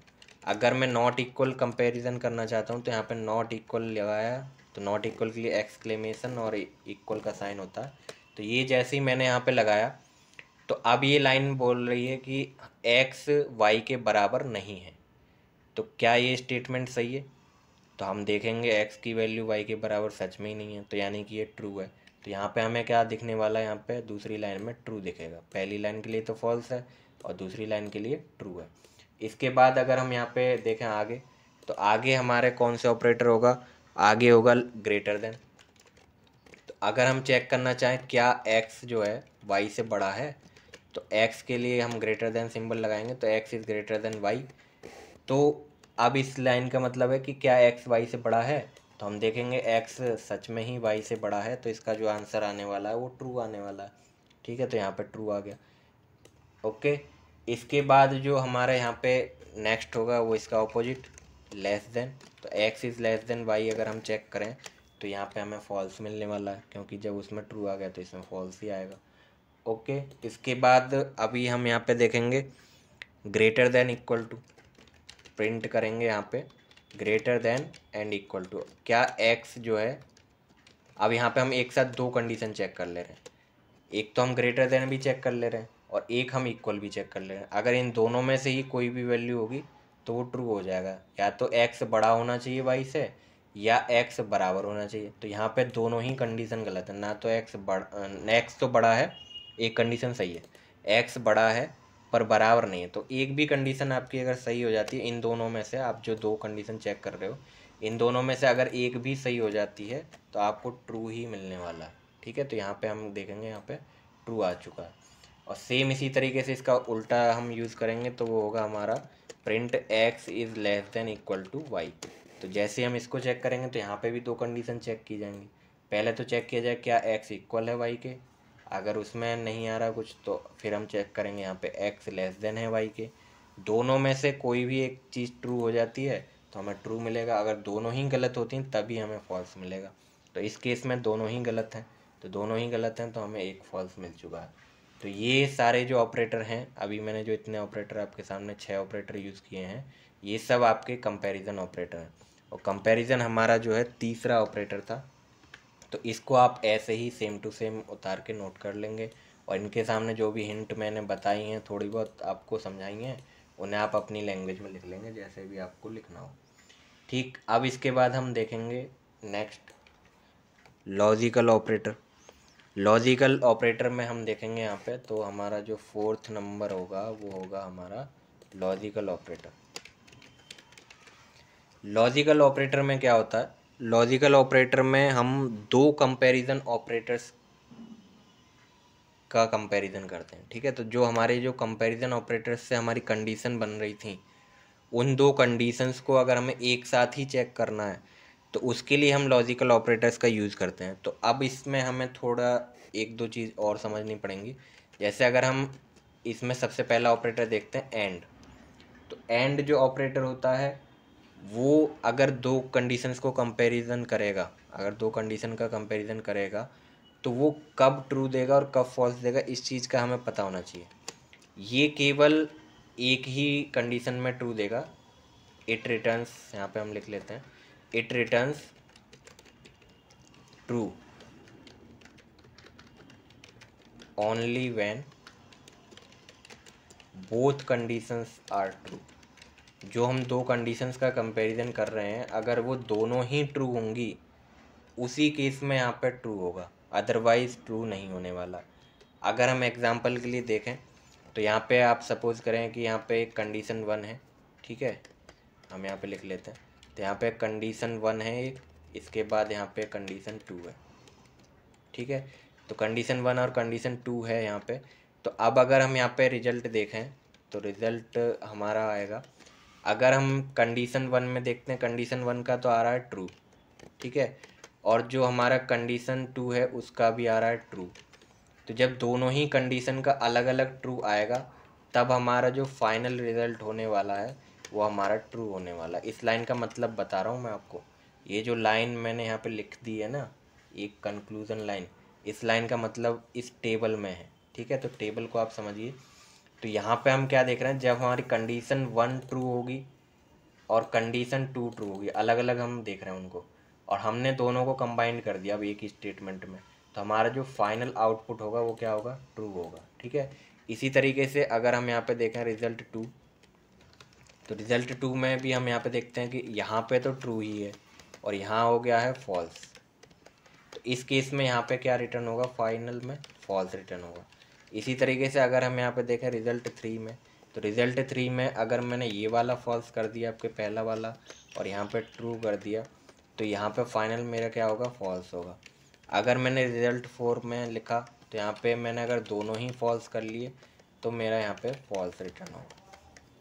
अगर मैं नॉट इक्वल कंपेरिज़न करना चाहता हूँ तो यहाँ पर नॉट इक्वल लगाया तो नॉट इक्वल के लिए एक्सक्लेमेशन और इक्वल का साइन होता है तो ये जैसे ही मैंने यहाँ पर लगाया तो अब ये लाइन बोल रही है कि एक्स वाई के बराबर नहीं है तो क्या ये स्टेटमेंट सही है तो हम देखेंगे एक्स की वैल्यू वाई के बराबर सच में ही नहीं है तो यानी कि ये ट्रू है तो यहाँ पे हमें क्या दिखने वाला है यहाँ पे दूसरी लाइन में ट्रू दिखेगा पहली लाइन के लिए तो फॉल्स है और दूसरी लाइन के लिए ट्रू है इसके बाद अगर हम यहाँ पे देखें आगे तो आगे हमारे कौन से ऑपरेटर होगा आगे होगा ग्रेटर देन तो अगर हम चेक करना चाहें क्या एक्स जो है वाई से बड़ा है तो एक्स के लिए हम ग्रेटर देन सिंबल लगाएंगे तो x is greater than y तो अब इस लाइन का मतलब है कि क्या एक्स वाई से बड़ा है तो हम देखेंगे एक्स सच में ही वाई से बड़ा है तो इसका जो आंसर आने वाला है वो ट्रू आने वाला है ठीक है तो यहाँ पे ट्रू आ गया ओके इसके बाद जो हमारे यहाँ पे नेक्स्ट होगा वो इसका ऑपोजिट लेस देन तो x is less than y अगर हम चेक करें तो यहाँ पे हमें फॉल्स मिलने वाला है क्योंकि जब उसमें ट्रू आ गया तो इसमें फॉल्स ही आएगा ओके इसके बाद अभी हम यहाँ पे देखेंगे greater than equal to print करेंगे यहाँ पे greater than and equal to क्या एक्स जो है अब यहाँ पे हम एक साथ दो कंडीशन चेक कर ले रहे हैं एक तो हम ग्रेटर देन भी चेक कर ले रहे हैं और एक हम इक्वल भी चेक कर ले रहे हैं अगर इन दोनों में से ही कोई भी वैल्यू होगी तो वो ट्रू हो जाएगा या तो एक्स बड़ा होना चाहिए वाई से या एक्स बराबर होना चाहिए तो यहाँ पे दोनों ही कंडीशन गलत है ना तो एक्स बड़ा एक्स तो बड़ा है एक कंडीशन सही है एक्स बड़ा है पर बराबर नहीं है तो एक भी कंडीशन आपकी अगर सही हो जाती है इन दोनों में से आप जो दो कंडीशन चेक कर रहे हो इन दोनों में से अगर एक भी सही हो जाती है तो आपको ट्रू ही मिलने वाला है ठीक है तो यहाँ पे हम देखेंगे यहाँ पे ट्रू आ चुका है और सेम इसी तरीके से इसका उल्टा हम यूज़ करेंगे तो वो होगा हमारा print x is less than equal to y तो जैसे हम इसको चेक करेंगे तो यहाँ पे भी दो कंडीशन चेक की जाएंगी पहले तो चेक किया जाए क्या एक्स इक्वल है वाई के अगर उसमें नहीं आ रहा कुछ तो फिर हम चेक करेंगे यहाँ पे एक्स लेस देन है वाई के दोनों में से कोई भी एक चीज़ ट्रू हो जाती है तो हमें ट्रू मिलेगा अगर दोनों ही गलत होती हैं तभी हमें फॉल्स मिलेगा तो इस केस में दोनों ही गलत हैं तो दोनों ही गलत हैं तो हमें एक फॉल्स मिल चुका है तो ये सारे जो ऑपरेटर हैं अभी मैंने जो इतने ऑपरेटर आपके सामने छः ऑपरेटर यूज़ किए हैं ये सब आपके कंपेरिज़न ऑपरेटर हैं और कंपेरिज़न हमारा जो है तीसरा ऑपरेटर था तो इसको आप ऐसे ही सेम टू सेम उतार के नोट कर लेंगे और इनके सामने जो भी हिंट मैंने बताई हैं थोड़ी बहुत आपको समझाई हैं उन्हें आप अपनी लैंग्वेज में लिख लेंगे जैसे भी आपको लिखना हो ठीक अब इसके बाद हम देखेंगे next logical operator logical operator में हम देखेंगे यहाँ पे तो हमारा जो फोर्थ नंबर होगा वो होगा हमारा लॉजिकल ऑपरेटर लॉजिकल ऑपरेटर में क्या होता है लॉजिकल ऑपरेटर में हम दो कंपैरिजन ऑपरेटर्स का कंपैरिजन करते हैं ठीक है तो जो हमारे जो कंपैरिजन ऑपरेटर्स से हमारी कंडीशन बन रही थी उन दो कंडीशंस को अगर हमें एक साथ ही चेक करना है तो उसके लिए हम लॉजिकल ऑपरेटर्स का यूज़ करते हैं तो अब इसमें हमें थोड़ा एक दो चीज़ और समझनी पड़ेंगी जैसे अगर हम इसमें सबसे पहला ऑपरेटर देखते हैं एंड तो एंड जो ऑपरेटर होता है वो अगर दो कंडीशंस को कंपैरिजन करेगा अगर दो कंडीशन का कंपैरिजन करेगा तो वो कब ट्रू देगा और कब फॉल्स देगा इस चीज़ का हमें पता होना चाहिए ये केवल एक ही कंडीशन में ट्रू देगा इट रिटर्न्स यहाँ पे हम लिख लेते हैं it returns true only when both conditions are true जो हम दो कंडीशंस का कंपैरिजन कर रहे हैं अगर वो दोनों ही ट्रू होंगी उसी केस में यहाँ पर ट्रू होगा अदरवाइज़ ट्रू नहीं होने वाला अगर हम एग्ज़ाम्पल के लिए देखें तो यहाँ पे आप सपोज़ करें कि यहाँ पे कंडीशन वन है ठीक है हम यहाँ पे लिख लेते हैं तो यहाँ पे कंडीशन वन है एक इसके बाद यहाँ पे कंडीशन टू है ठीक है तो कंडीशन वन और कंडीशन टू है यहाँ पे तो अब अगर हम यहाँ पे रिज़ल्ट देखें तो रिज़ल्ट हमारा आएगा अगर हम कंडीशन वन में देखते हैं कंडीशन वन का तो आ रहा है ट्रू ठीक है और जो हमारा कंडीशन टू है उसका भी आ रहा है ट्रू तो जब दोनों ही कंडीशन का अलग अलग ट्रू आएगा तब हमारा जो फाइनल रिजल्ट होने वाला है वो हमारा ट्रू होने वाला है इस लाइन का मतलब बता रहा हूँ मैं आपको ये जो लाइन मैंने यहाँ पे लिख दी है ना एक कंक्लूज़न लाइन इस लाइन का मतलब इस टेबल में है ठीक है तो टेबल को आप समझिए तो यहाँ पे हम क्या देख रहे हैं जब हमारी कंडीशन वन ट्रू होगी और कंडीशन टू ट्रू होगी अलग अलग हम देख रहे हैं उनको और हमने दोनों को कंबाइंड कर दिया अब एक ही स्टेटमेंट में तो हमारा जो फाइनल आउटपुट होगा वो क्या होगा ट्रू होगा ठीक है इसी तरीके से अगर हम यहाँ पे देखें रिज़ल्ट टू तो रिज़ल्ट टू में भी हम यहाँ पे देखते हैं कि यहाँ पे तो ट्रू ही है और यहाँ हो गया है फॉल्स तो इस केस में यहाँ पे क्या रिटर्न होगा फाइनल में फॉल्स रिटर्न होगा इसी तरीके से अगर हम यहाँ पे देखें रिज़ल्ट थ्री में तो रिज़ल्ट थ्री में अगर मैंने ये वाला फॉल्स कर दिया आपके पहला वाला और यहाँ पे ट्रू कर दिया तो यहाँ पे फाइनल मेरा क्या होगा फॉल्स होगा अगर मैंने रिज़ल्ट फोर में लिखा तो यहाँ पे मैंने अगर दोनों ही फॉल्स कर लिए तो मेरा यहाँ पे फॉल्स रिटर्न होगा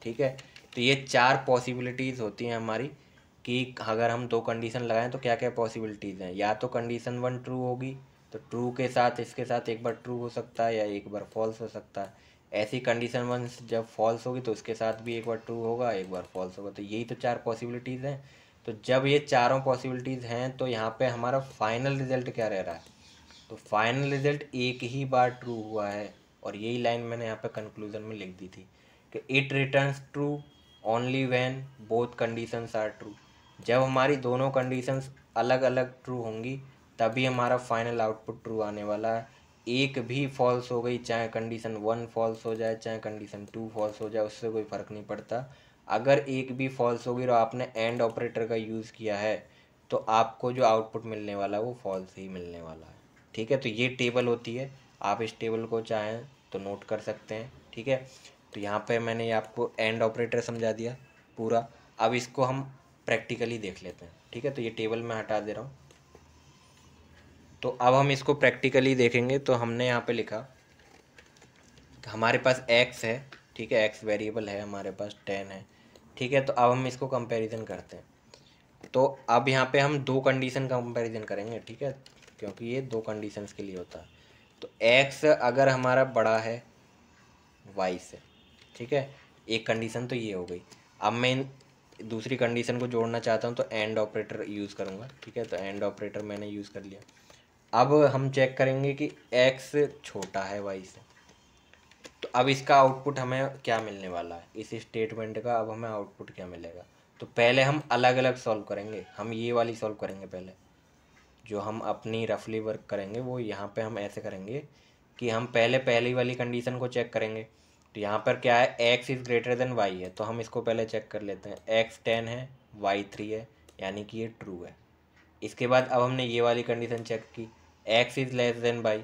ठीक है तो ये चार पॉसिबिलिटीज़ होती हैं हमारी कि अगर हम दो कंडीशन लगाएं तो क्या क्या पॉसिबिलिटीज़ हैं या तो कंडीशन वन ट्रू होगी तो ट्रू के साथ इसके साथ एक बार ट्रू हो सकता है या एक बार फॉल्स हो सकता है ऐसी कंडीशन वन जब फॉल्स होगी तो उसके साथ भी एक बार ट्रू होगा एक बार फॉल्स होगा तो यही तो चार पॉसिबिलिटीज़ हैं तो जब ये चारों पॉसिबिलिटीज़ हैं तो यहाँ पे हमारा फाइनल रिजल्ट क्या रह रहा है तो फाइनल रिजल्ट एक ही बार ट्रू हुआ है और यही लाइन मैंने यहाँ पे कंक्लूजन में लिख दी थी कि it returns true only when both conditions are true जब हमारी दोनों कंडीशंस अलग अलग ट्रू होंगी तभी हमारा फाइनल आउटपुट ट्रू आने वाला है एक भी फॉल्स हो गई चाहे कंडीशन वन फॉल्स हो जाए चाहे कंडीशन टू फॉल्स हो जाए उससे कोई फ़र्क नहीं पड़ता अगर एक भी फॉल्स हो गई और आपने एंड ऑपरेटर का यूज़ किया है तो आपको जो आउटपुट मिलने वाला है वो फॉल्स ही मिलने वाला है ठीक है तो ये टेबल होती है आप इस टेबल को चाहें तो नोट कर सकते हैं ठीक है तो यहाँ पर मैंने आपको एंड ऑपरेटर समझा दिया पूरा अब इसको हम प्रैक्टिकली देख लेते हैं ठीक है तो ये टेबल मैं हटा दे रहा हूँ तो अब हम इसको प्रैक्टिकली देखेंगे तो हमने यहाँ पे लिखा हमारे पास एक्स है ठीक है एक्स वेरिएबल है हमारे पास टेन है ठीक है तो अब हम इसको कंपैरिजन करते हैं तो अब यहाँ पे हम दो कंडीशन कंपैरिजन करेंगे ठीक है क्योंकि ये दो कंडीशंस के लिए होता है तो एक्स अगर हमारा बड़ा है वाई से ठीक है एक कंडीशन तो ये हो गई अब मैं दूसरी कंडीशन को जोड़ना चाहता हूँ तो एंड ऑपरेटर यूज़ करूँगा ठीक है तो एंड ऑपरेटर मैंने यूज़ कर लिया अब हम चेक करेंगे कि एक्स छोटा है वाई से तो अब इसका आउटपुट हमें क्या मिलने वाला है इस स्टेटमेंट का अब हमें आउटपुट क्या मिलेगा तो पहले हम अलग अलग सॉल्व करेंगे हम ये वाली सॉल्व करेंगे पहले जो हम अपनी रफली वर्क करेंगे वो यहाँ पे हम ऐसे करेंगे कि हम पहले पहली वाली कंडीशन को चेक करेंगे तो यहाँ पर क्या है x is greater than y है तो हम इसको पहले चेक कर लेते हैं एक्स टेन है वाई थ्री है यानी कि ये ट्रू है इसके बाद अब हमने ये वाली कंडीशन चेक की x is less than y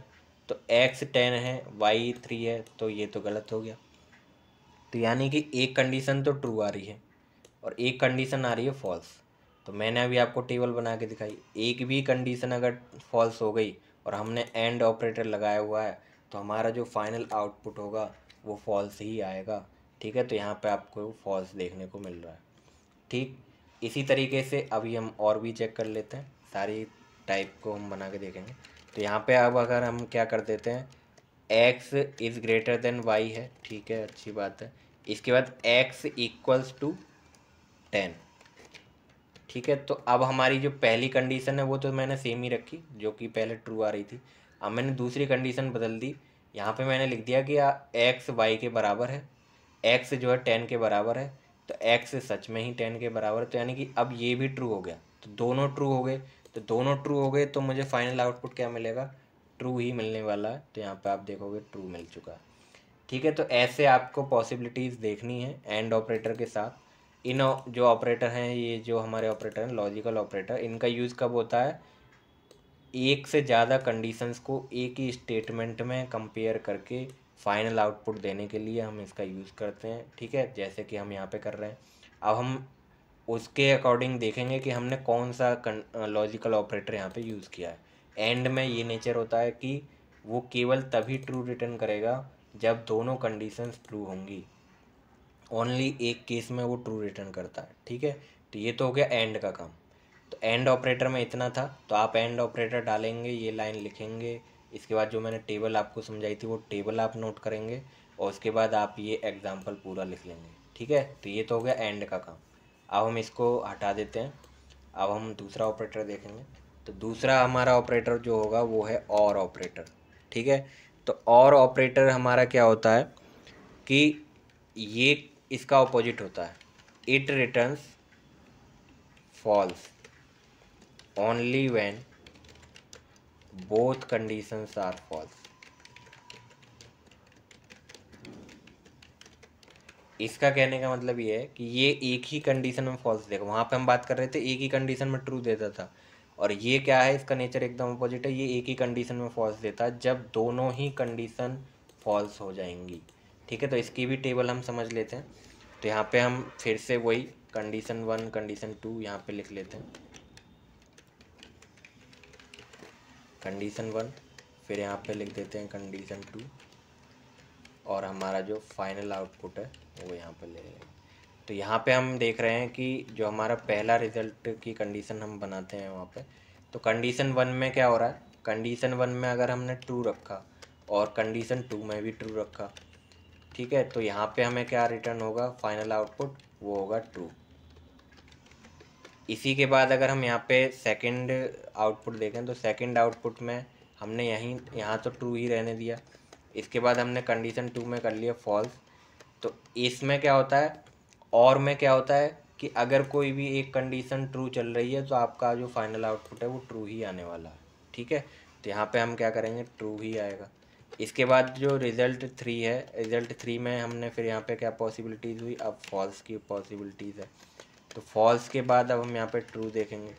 तो एक्स टेन है वाई थ्री है तो ये तो गलत हो गया तो यानी कि एक कंडीशन तो ट्रू आ रही है और एक कंडीशन आ रही है फॉल्स तो मैंने अभी आपको टेबल बना के दिखाई एक भी कंडीशन अगर फॉल्स हो गई और हमने एंड ऑपरेटर लगाया हुआ है तो हमारा जो फाइनल आउटपुट होगा वो फॉल्स ही आएगा ठीक है तो यहाँ पे आपको फॉल्स देखने को मिल रहा है ठीक इसी तरीके से अभी हम और भी चेक कर लेते हैं सारी टाइप को हम बना के देखेंगे तो यहाँ पे अब अगर हम क्या कर देते हैं x is greater than y है ठीक है अच्छी बात है इसके बाद एक्स इक्वल्स टू टेन ठीक है तो अब हमारी जो पहली कंडीशन है वो तो मैंने सेम ही रखी जो कि पहले ट्रू आ रही थी अब मैंने दूसरी कंडीशन बदल दी यहाँ पे मैंने लिख दिया कि एक्स वाई के बराबर है एक्स जो है टेन के बराबर है तो एक्स सच में ही टेन के बराबर है तो यानी कि अब ये भी ट्रू हो गया तो दोनों ट्रू हो गए तो दोनों ट्रू हो गए तो मुझे फाइनल आउटपुट क्या मिलेगा ट्रू ही मिलने वाला है तो यहाँ पे आप देखोगे ट्रू मिल चुका है ठीक है तो ऐसे आपको पॉसिबिलिटीज़ देखनी है एंड ऑपरेटर के साथ इन जो ऑपरेटर हैं ये जो हमारे ऑपरेटर हैं लॉजिकल ऑपरेटर इनका यूज़ कब होता है एक से ज़्यादा कंडीशंस को एक ही स्टेटमेंट में कंपेयर करके फाइनल आउटपुट देने के लिए हम इसका यूज़ करते हैं ठीक है जैसे कि हम यहाँ पे कर रहे हैं अब हम उसके अकॉर्डिंग देखेंगे कि हमने कौन सा लॉजिकल ऑपरेटर यहाँ पे यूज़ किया है एंड में ये नेचर होता है कि वो केवल तभी ट्रू रिटर्न करेगा जब दोनों कंडीशंस ट्रू होंगी ओनली एक केस में वो ट्रू रिटर्न करता है ठीक है तो ये तो हो गया एंड का काम तो एंड ऑपरेटर में इतना था तो आप एंड ऑपरेटर डालेंगे ये लाइन लिखेंगे इसके बाद जो मैंने टेबल आपको समझाई थी वो टेबल आप नोट करेंगे और उसके बाद आप ये एग्ज़ाम्पल पूरा लिख लेंगे ठीक है तो ये तो हो गया एंड का काम अब हम इसको हटा देते हैं अब हम दूसरा ऑपरेटर देखेंगे तो दूसरा हमारा ऑपरेटर जो होगा वो है और ऑपरेटर ठीक है तो और ऑपरेटर हमारा क्या होता है कि ये इसका ऑपोजिट होता है it returns false only when both conditions are false इसका कहने का मतलब ये है कि ये एक ही कंडीशन में फॉल्स देगा वहाँ पे हम बात कर रहे थे एक ही कंडीशन में ट्रू देता था और ये क्या है इसका नेचर एकदम अपोजिट है ये एक ही कंडीशन में फॉल्स देता है जब दोनों ही कंडीशन फॉल्स हो जाएंगी ठीक है तो इसकी भी टेबल हम समझ लेते हैं तो यहाँ पे हम फिर से वही कंडीशन वन कंडीशन टू यहाँ पे लिख लेते हैं कंडीशन वन फिर यहाँ पे लिख देते हैं कंडीशन टू और हमारा जो फाइनल आउटपुट है तो वो यहाँ पर ले लेंगे तो यहाँ पे हम देख रहे हैं कि जो हमारा पहला रिजल्ट की कंडीशन हम बनाते हैं वहाँ पे तो कंडीशन वन में क्या हो रहा है कंडीशन वन में अगर हमने ट्रू रखा और कंडीशन टू में भी ट्रू रखा ठीक है तो यहाँ पे हमें क्या रिटर्न होगा फाइनल आउटपुट वो होगा ट्रू इसी के बाद अगर हम यहाँ पे सेकंड आउटपुट देखें तो सेकंड आउटपुट में हमने यहीं यहाँ तो ट्रू ही रहने दिया इसके बाद हमने कंडीशन टू में कर लिया फॉल्स तो इसमें क्या होता है और में क्या होता है कि अगर कोई भी एक कंडीशन ट्रू चल रही है तो आपका जो फाइनल आउटपुट है वो ट्रू ही आने वाला है ठीक है तो यहाँ पे हम क्या करेंगे ट्रू ही आएगा इसके बाद जो रिज़ल्ट थ्री है रिज़ल्ट थ्री में हमने फिर यहाँ पे क्या पॉसिबिलिटीज़ हुई अब फॉल्स की पॉसिबिलिटीज़ है तो फॉल्स के बाद अब हम यहाँ पे ट्रू देखेंगे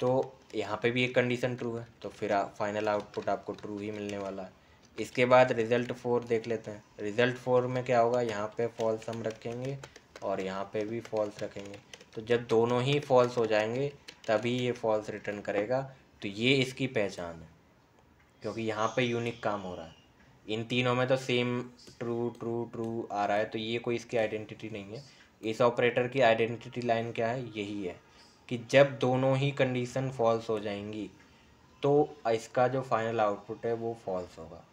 तो यहाँ पे भी एक कंडीशन ट्रू है तो फिर फाइनल आउटपुट आपको ट्रू ही मिलने वाला है इसके बाद रिज़ल्ट फोर देख लेते हैं रिज़ल्ट फोर में क्या होगा यहाँ पे फॉल्स हम रखेंगे और यहाँ पे भी फॉल्स रखेंगे तो जब दोनों ही फॉल्स हो जाएंगे तभी ये फॉल्स रिटर्न करेगा तो ये इसकी पहचान है क्योंकि यहाँ पे यूनिक काम हो रहा है इन तीनों में तो सेम ट्रू ट्रू ट्रू आ रहा है तो ये कोई इसकी आइडेंटिटी नहीं है इस ऑपरेटर की आइडेंटिटी लाइन क्या है यही है कि जब दोनों ही कंडीशन फॉल्स हो जाएंगी तो इसका जो फाइनल आउटपुट है वो फॉल्स होगा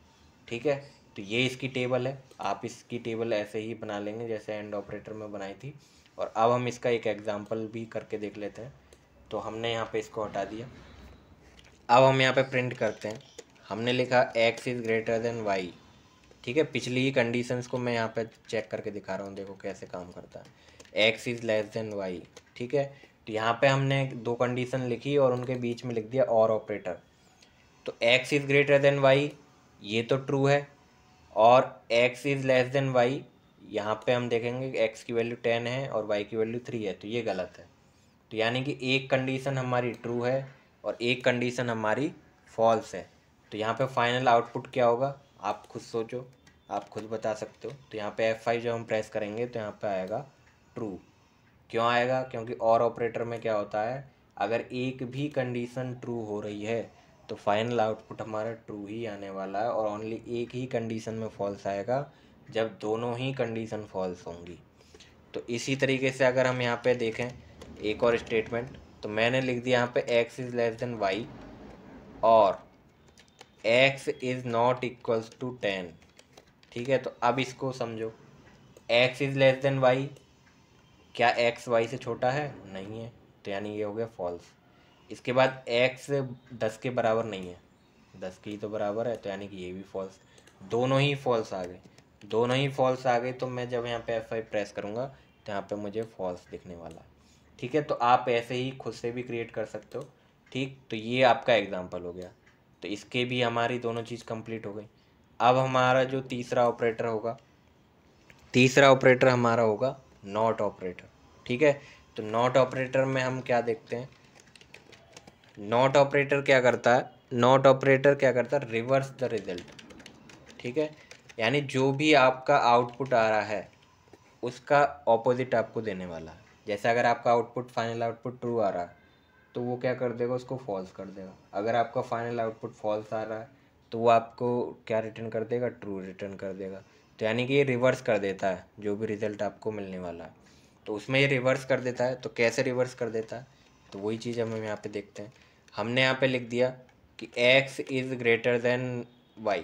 ठीक है तो ये इसकी टेबल है आप इसकी टेबल ऐसे ही बना लेंगे जैसे एंड ऑपरेटर में बनाई थी और अब हम इसका एक एग्ज़ाम्पल भी करके देख लेते हैं तो हमने यहाँ पे इसको हटा दिया अब हम यहाँ पे प्रिंट करते हैं हमने लिखा x is greater than y ठीक है पिछली ही कंडीशंस को मैं यहाँ पे चेक करके दिखा रहा हूँ देखो कैसे काम करता है x is less than y ठीक है तो यहाँ पे हमने दो कंडीशन लिखी और उनके बीच में लिख दिया और ऑपरेटर तो x is greater than y ये तो ट्रू है और x is less than y यहाँ पे हम देखेंगे कि की वैल्यू टेन है और y की वैल्यू थ्री है तो ये गलत है तो यानी कि एक कंडीशन हमारी ट्रू है और एक कंडीशन हमारी फॉल्स है तो यहाँ पे फाइनल आउटपुट क्या होगा आप खुद सोचो आप खुद बता सकते हो तो यहाँ पे फाइव जब हम प्रेस करेंगे तो यहाँ पे आएगा ट्रू क्यों आएगा क्योंकि और ऑपरेटर में क्या होता है अगर एक भी कंडीशन ट्रू हो रही है तो फाइनल आउटपुट हमारा ट्रू ही आने वाला है और ओनली एक ही कंडीशन में फॉल्स आएगा जब दोनों ही कंडीशन फॉल्स होंगी तो इसी तरीके से अगर हम यहाँ पे देखें एक और स्टेटमेंट तो मैंने लिख दिया यहाँ पे x is less than y और x is not equals to ten ठीक है तो अब इसको समझो x is less than y क्या x y से छोटा है नहीं है तो यानी ये हो गया फॉल्स इसके बाद एक्स दस के बराबर नहीं है दस के ही तो बराबर है तो यानी कि ये भी फॉल्स दोनों ही फॉल्स आ गए दोनों ही फॉल्स आ गए तो मैं जब यहाँ पे एफ आई प्रेस करूँगा तो यहाँ पे मुझे फॉल्स दिखने वाला है ठीक है तो आप ऐसे ही खुद से भी क्रिएट कर सकते हो ठीक तो ये आपका एग्जाम्पल हो गया तो इसके भी हमारी दोनों चीज़ कंप्लीट हो गई अब हमारा जो तीसरा ऑपरेटर होगा तीसरा ऑपरेटर हमारा होगा नॉट ऑपरेटर ठीक है तो नॉट ऑपरेटर में हम क्या देखते हैं नॉट ऑपरेटर क्या करता है नॉट ऑपरेटर क्या करता है रिवर्स द रिजल्ट ठीक है यानी जो भी आपका आउटपुट आ रहा है उसका ऑपोजिट आपको देने वाला है जैसे अगर आपका आउटपुट फाइनल आउटपुट ट्रू आ रहा है तो वो क्या कर देगा उसको फॉल्स कर देगा अगर आपका फाइनल आउटपुट फॉल्स आ रहा है तो वो आपको क्या रिटर्न कर देगा ट्रू रिटर्न कर देगा तो यानी कि ये रिवर्स कर देता है जो भी रिज़ल्ट आपको मिलने वाला है तो उसमें ये रिवर्स कर देता है तो कैसे रिवर्स कर देता है तो वही चीज़ हम यहाँ पे देखते हैं हमने यहाँ पे लिख दिया कि x is greater than y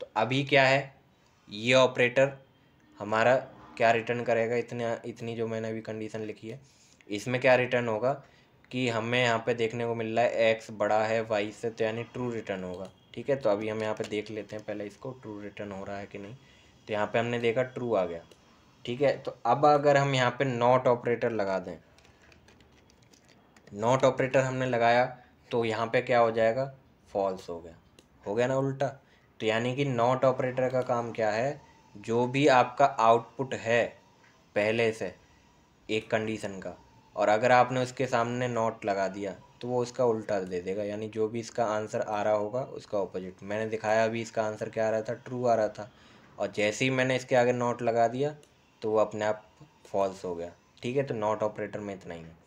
तो अभी क्या है ये ऑपरेटर हमारा क्या रिटर्न करेगा इतने इतनी जो मैंने अभी कंडीशन लिखी है इसमें क्या रिटर्न होगा कि हमें यहाँ पे देखने को मिल रहा है x बड़ा है y से तो यानी ट्रू रिटर्न होगा ठीक है तो अभी हम यहाँ पे देख लेते हैं पहले इसको ट्रू रिटर्न हो रहा है कि नहीं तो यहाँ पे हमने देखा ट्रू आ गया ठीक है तो अब अगर हम यहाँ पे नॉट ऑपरेटर लगा दें नॉट ऑपरेटर हमने लगाया तो यहाँ पे क्या हो जाएगा फॉल्स हो गया हो गया ना उल्टा तो यानी कि नॉट ऑपरेटर का काम क्या है जो भी आपका आउटपुट है पहले से एक कंडीशन का और अगर आपने उसके सामने नॉट लगा दिया तो वो उसका उल्टा दे देगा यानी जो भी इसका आंसर आ रहा होगा उसका ऑपोजिट मैंने दिखाया अभी इसका आंसर क्या आ रहा था ट्रू आ रहा था और जैसे ही मैंने इसके आगे नॉट लगा दिया तो वो अपने आप फॉल्स हो गया ठीक है तो नॉट ऑपरेटर में इतना ही है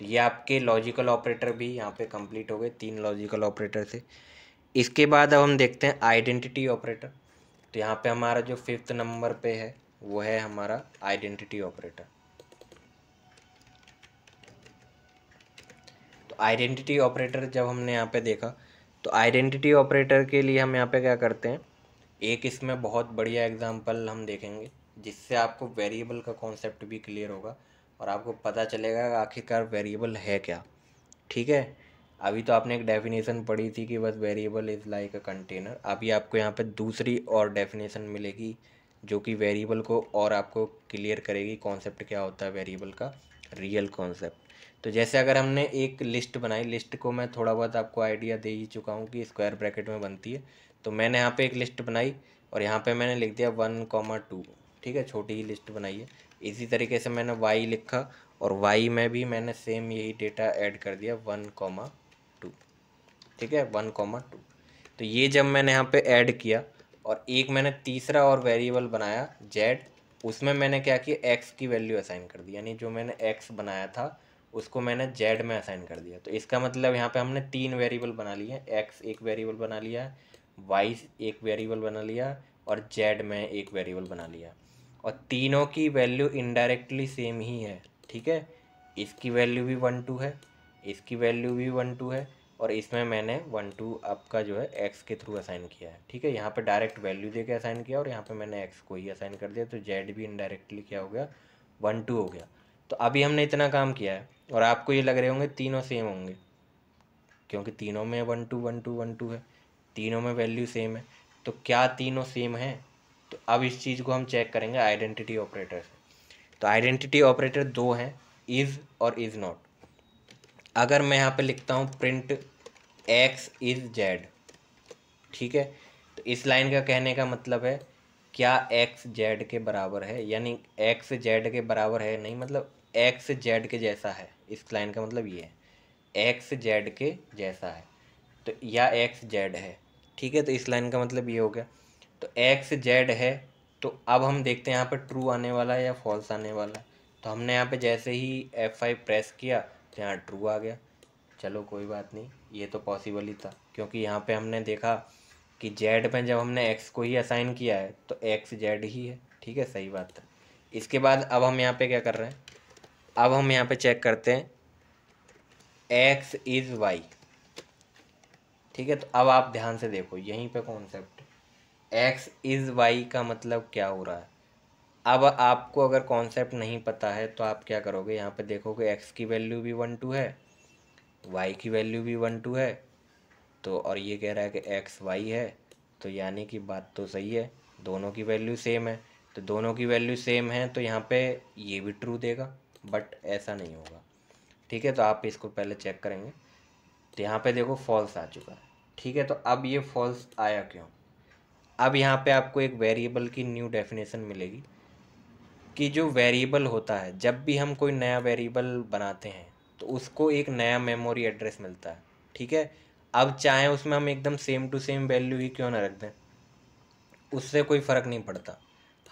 तो ये आपके लॉजिकल ऑपरेटर भी यहाँ पे कंप्लीट हो गए तीन लॉजिकल ऑपरेटर थे इसके बाद अब हम देखते हैं आइडेंटिटी ऑपरेटर तो यहाँ पे हमारा जो फिफ्थ नंबर पे है वो है हमारा आइडेंटिटी ऑपरेटर तो आइडेंटिटी ऑपरेटर जब हमने यहाँ पे देखा तो आइडेंटिटी ऑपरेटर के लिए हम यहाँ पे क्या करते हैं एक इसमें बहुत बढ़िया एग्जाम्पल हम देखेंगे जिससे आपको वेरिएबल का कॉन्सेप्ट भी क्लियर होगा और आपको पता चलेगा आखिरकार वेरिएबल है क्या ठीक है अभी तो आपने एक डेफिनेशन पढ़ी थी कि बस variable is like a container अभी आपको यहाँ पर दूसरी और डेफिनेशन मिलेगी जो कि वेरिएबल को और आपको क्लियर करेगी कॉन्सेप्ट क्या होता है वेरिएबल का रियल कॉन्सेप्ट तो जैसे अगर हमने एक लिस्ट बनाई लिस्ट को मैं थोड़ा बहुत आपको आइडिया दे ही चुका हूँ कि स्क्वायर ब्रैकेट में बनती है तो मैंने यहाँ पे एक लिस्ट बनाई और यहाँ पे मैंने लिख दिया वन कॉमा टू ठीक है छोटी ही लिस्ट बनाइए इसी तरीके से मैंने वाई लिखा और वाई में भी मैंने सेम यही डेटा ऐड कर दिया वन कॉमा टू ठीक है वन कॉमा टू तो ये जब मैंने यहाँ पे ऐड किया और एक मैंने तीसरा और वेरिएबल बनाया जेड उसमें मैंने क्या किया एक्स की वैल्यू असाइन कर दी यानी जो मैंने एक्स बनाया था उसको मैंने जेड में असाइन कर दिया तो इसका मतलब यहाँ पे हमने तीन वेरिएबल बना लिए एक्स एक वेरिएबल बना लिया है वाई एक वेरिएबल बना लिया और जेड में एक वेरिएबल बना लिया और तीनों की वैल्यू इनडायरेक्टली सेम ही है ठीक है इसकी वैल्यू भी वन टू है इसकी वैल्यू भी वन टू है और इसमें मैंने वन टू आपका जो है एक्स के थ्रू असाइन किया है ठीक है यहाँ पे डायरेक्ट वैल्यू दे के असाइन किया और यहाँ पे मैंने एक्स को ही असाइन कर दिया तो जेड भी इनडायरेक्टली क्या हो गया वन टू हो गया तो अभी हमने इतना काम किया है और आपको ये लग रहे होंगे तीनों सेम होंगे क्योंकि तीनों में one two one two one two है तीनों में वैल्यू सेम है तो क्या तीनों सेम है तो अब इस चीज़ को हम चेक करेंगे आइडेंटिटी ऑपरेटर से तो आइडेंटिटी ऑपरेटर दो हैं इज़ और इज़ नॉट अगर मैं यहाँ पे लिखता हूँ प्रिंट एक्स इज़ जेड ठीक है तो इस लाइन का कहने का मतलब है क्या एक्स जेड के बराबर है यानी एक्स जेड के बराबर है नहीं मतलब एक्स जेड के जैसा है इस लाइन का मतलब ये है एक्स जेड के जैसा है तो या एक्स जेड है ठीक है तो इस लाइन का मतलब ये हो गया तो एक्स जेड है तो अब हम देखते हैं यहाँ पर ट्रू आने वाला है या फॉल्स आने वाला है तो हमने यहाँ पे जैसे ही एफ फाइव प्रेस किया तो यहाँ ट्रू आ गया चलो कोई बात नहीं ये तो पॉसिबल ही था क्योंकि यहाँ पे हमने देखा कि जेड में जब हमने एक्स को ही असाइन किया है तो एक्स जेड ही है ठीक है सही बात है इसके बाद अब हम यहाँ पे क्या कर रहे हैं अब हम यहाँ पे चेक करते हैं एक्स इज़ वाई ठीक है तो अब आप ध्यान से देखो यहीं पे कॉन्सेप्ट एक्स इज़ वाई का मतलब क्या हो रहा है अब आपको अगर कॉन्सेप्ट नहीं पता है तो आप क्या करोगे यहाँ पे देखोगे एक्स की वैल्यू भी वन टू है वाई की वैल्यू भी वन टू है तो और ये कह रहा है कि एक्स वाई है तो यानी कि बात तो सही है दोनों की वैल्यू सेम है तो दोनों की वैल्यू सेम है तो यहाँ पे ये भी ट्रू देगा बट ऐसा नहीं होगा ठीक है तो आप इसको पहले चेक करेंगे तो यहाँ पे देखो फॉल्स आ चुका है ठीक है तो अब ये फॉल्स आया क्यों अब यहाँ पे आपको एक वेरिएबल की न्यू डेफिनेशन मिलेगी कि जो वेरिएबल होता है जब भी हम कोई नया वेरिएबल बनाते हैं तो उसको एक नया मेमोरी एड्रेस मिलता है ठीक है अब चाहे उसमें हम एकदम सेम टू सेम वैल्यू ही क्यों ना रख दें उससे कोई फ़र्क नहीं पड़ता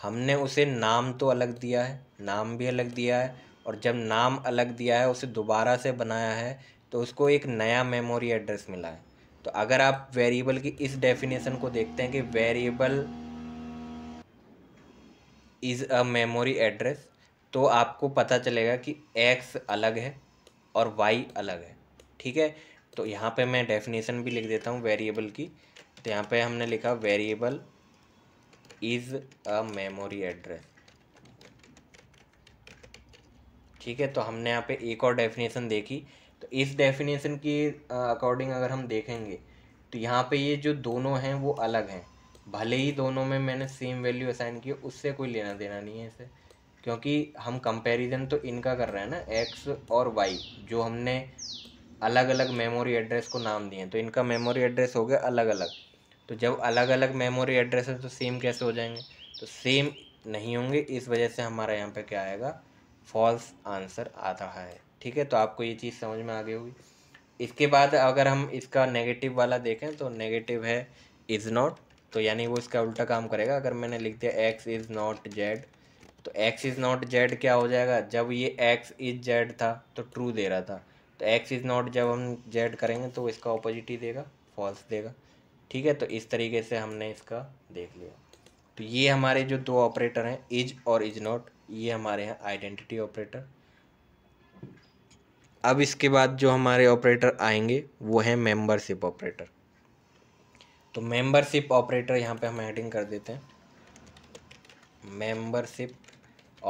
हमने उसे नाम तो अलग दिया है नाम भी अलग दिया है और जब नाम अलग दिया है उसे दोबारा से बनाया है तो उसको एक नया मेमोरी एड्रेस मिला है तो अगर आप वेरिएबल की इस डेफिनेशन को देखते हैं कि variable is a memory address तो आपको पता चलेगा कि एक्स अलग है और वाई अलग है ठीक है तो यहाँ पे मैं डेफिनेशन भी लिख देता हूँ वेरिएबल की तो यहाँ पे हमने लिखा variable is a memory address ठीक है तो हमने यहाँ पे एक और डेफिनेशन देखी इस डेफिनेशन के अकॉर्डिंग अगर हम देखेंगे तो यहाँ पे ये जो दोनों हैं वो अलग हैं भले ही दोनों में मैंने सेम वैल्यू असाइन की उससे कोई लेना देना नहीं है इसे क्योंकि हम कंपैरिजन तो इनका कर रहे हैं ना एक्स और वाई जो हमने अलग अलग मेमोरी एड्रेस को नाम दिए हैं तो इनका मेमोरी एड्रेस हो गया अलग अलग तो जब अलग अलग मेमोरी एड्रेस है तो सेम कैसे हो जाएंगे तो सेम नहीं होंगे इस वजह से हमारा यहाँ पर क्या आएगा फॉल्स आंसर आ रहा है ठीक है तो आपको ये चीज़ समझ में आ गई होगी इसके बाद अगर हम इसका नेगेटिव वाला देखें तो नेगेटिव है इज़ नॉट तो यानी वो इसका उल्टा काम करेगा अगर मैंने लिख दिया एक्स इज़ नॉट जेड तो एक्स इज़ नॉट जेड क्या हो जाएगा जब ये एक्स इज जेड था तो ट्रू दे रहा था तो एक्स इज़ नॉट जब हम जेड करेंगे तो इसका ऑपोजिट ही देगा फॉल्स देगा ठीक है तो इस तरीके से हमने इसका देख लिया तो ये हमारे जो दो ऑपरेटर हैं इज और इज नॉट ये हमारे यहाँ आइडेंटिटी ऑपरेटर अब इसके बाद जो हमारे ऑपरेटर आएंगे वो है मेंबरशिप ऑपरेटर तो मेंबरशिप ऑपरेटर यहाँ पे हम हेडिंग कर देते हैं मेंबरशिप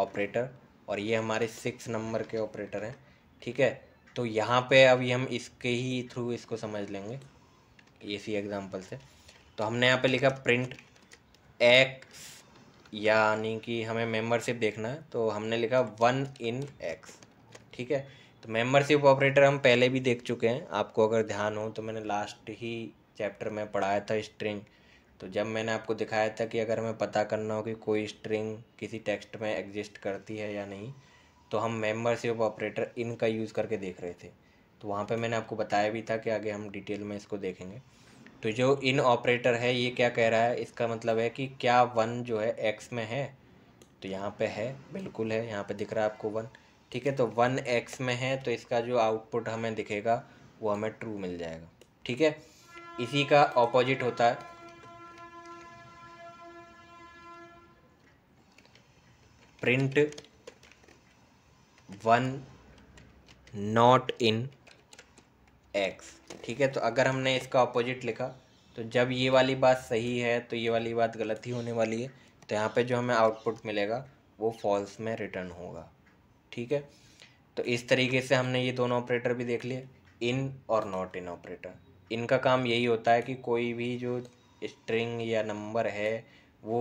ऑपरेटर और ये हमारे सिक्स नंबर के ऑपरेटर हैं ठीक है तो यहाँ पे अभी हम इसके ही थ्रू इसको समझ लेंगे इसी एग्जांपल से तो हमने यहाँ पे लिखा प्रिंट एक्स यानी कि हमें मेंबरशिप देखना है तो हमने लिखा वन इन एक्स ठीक है तो मेंबरशिप ऑपरेटर हम पहले भी देख चुके हैं आपको अगर ध्यान हो तो मैंने लास्ट ही चैप्टर में पढ़ाया था स्ट्रिंग तो जब मैंने आपको दिखाया था कि अगर हमें पता करना हो कि कोई स्ट्रिंग किसी टेक्स्ट में एग्जिस्ट करती है या नहीं तो हम मेंबरशिप ऑपरेटर इनका यूज़ करके देख रहे थे तो वहाँ पे मैंने आपको बताया भी था कि आगे हम डिटेल में इसको देखेंगे तो जो इन ऑपरेटर है ये क्या कह रहा है इसका मतलब है कि क्या वन जो है एक्स में है तो यहाँ पर है बिल्कुल है यहाँ पर दिख रहा है आपको वन ठीक है तो वन एक्स में है तो इसका जो आउटपुट हमें दिखेगा वो हमें ट्रू मिल जाएगा ठीक है इसी का ऑपोजिट होता है print one not in x ठीक है तो अगर हमने इसका ऑपोजिट लिखा तो जब ये वाली बात सही है तो ये वाली बात गलत ही होने वाली है तो यहाँ पे जो हमें आउटपुट मिलेगा वो फॉल्स में रिटर्न होगा ठीक है तो इस तरीके से हमने ये दोनों ऑपरेटर भी देख लिए इन और नॉट इन ऑपरेटर इनका काम यही होता है कि कोई भी जो स्ट्रिंग या नंबर है वो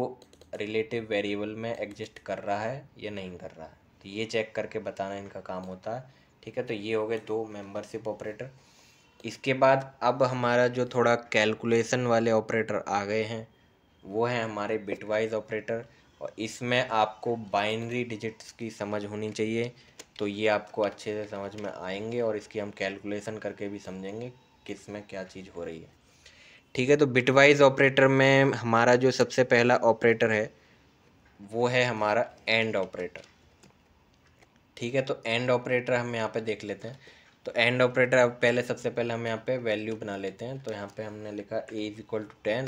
रिलेटिव वेरिएबल में एग्जिस्ट कर रहा है या नहीं कर रहा है तो ये चेक करके बताना इनका काम होता है ठीक है तो ये हो गए दो मेंबरशिप ऑपरेटर इसके बाद अब हमारा जो थोड़ा कैलकुलेशन वाले ऑपरेटर आ गए हैं वो हैं हमारे बिटवाइज ऑपरेटर और इसमें आपको बाइनरी डिजिट्स की समझ होनी चाहिए तो ये आपको अच्छे से समझ में आएंगे और इसकी हम कैलकुलेशन करके भी समझेंगे किस में क्या चीज़ हो रही है ठीक है तो बिटवाइज ऑपरेटर में हमारा जो सबसे पहला ऑपरेटर है वो है हमारा एंड ऑपरेटर ठीक है तो एंड ऑपरेटर हम यहाँ पे देख लेते हैं तो एंड ऑपरेटर अब पहले सबसे पहले हम यहाँ पे वैल्यू बना लेते हैं तो यहाँ पे हमने लिखा a is equal to ten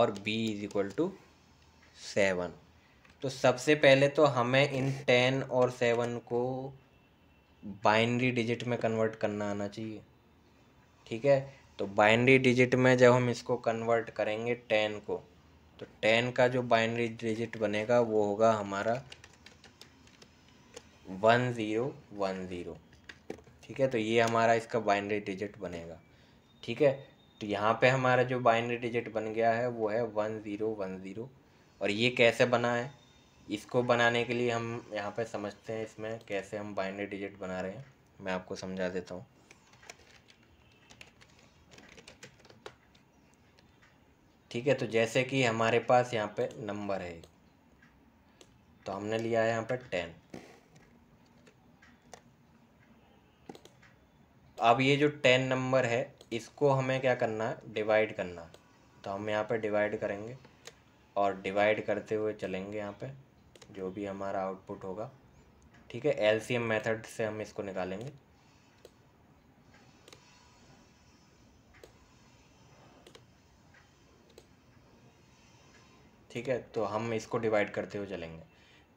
और b is equal to seven तो सबसे पहले तो हमें इन टेन और सेवन को बाइनरी डिजिट में कन्वर्ट करना आना चाहिए ठीक है तो बाइनरी डिजिट में जब हम इसको कन्वर्ट करेंगे टेन को तो टेन का जो बाइनरी डिजिट बनेगा वो होगा हमारा वन ज़ीरो वन ज़ीरो ठीक है तो ये हमारा इसका बाइनरी डिजिट बनेगा ठीक है तो यहाँ पे हमारा जो बाइनरी डिजिट बन गया है वो है वन ज़ीरो वन ज़ीरो और ये कैसे बना है इसको बनाने के लिए हम यहाँ पर समझते हैं इसमें कैसे हम बाइनरी डिजिट बना रहे हैं मैं आपको समझा देता हूँ ठीक है तो जैसे कि हमारे पास यहाँ पे नंबर है तो हमने लिया है यहाँ पे टेन अब ये जो टेन नंबर है इसको हमें क्या करना है डिवाइड करना तो हम यहाँ पे डिवाइड करेंगे और डिवाइड करते हुए चलेंगे यहाँ पे जो भी हमारा आउटपुट होगा ठीक है एलसीएम मेथड से हम इसको निकालेंगे ठीक है तो हम इसको डिवाइड करते हुए चलेंगे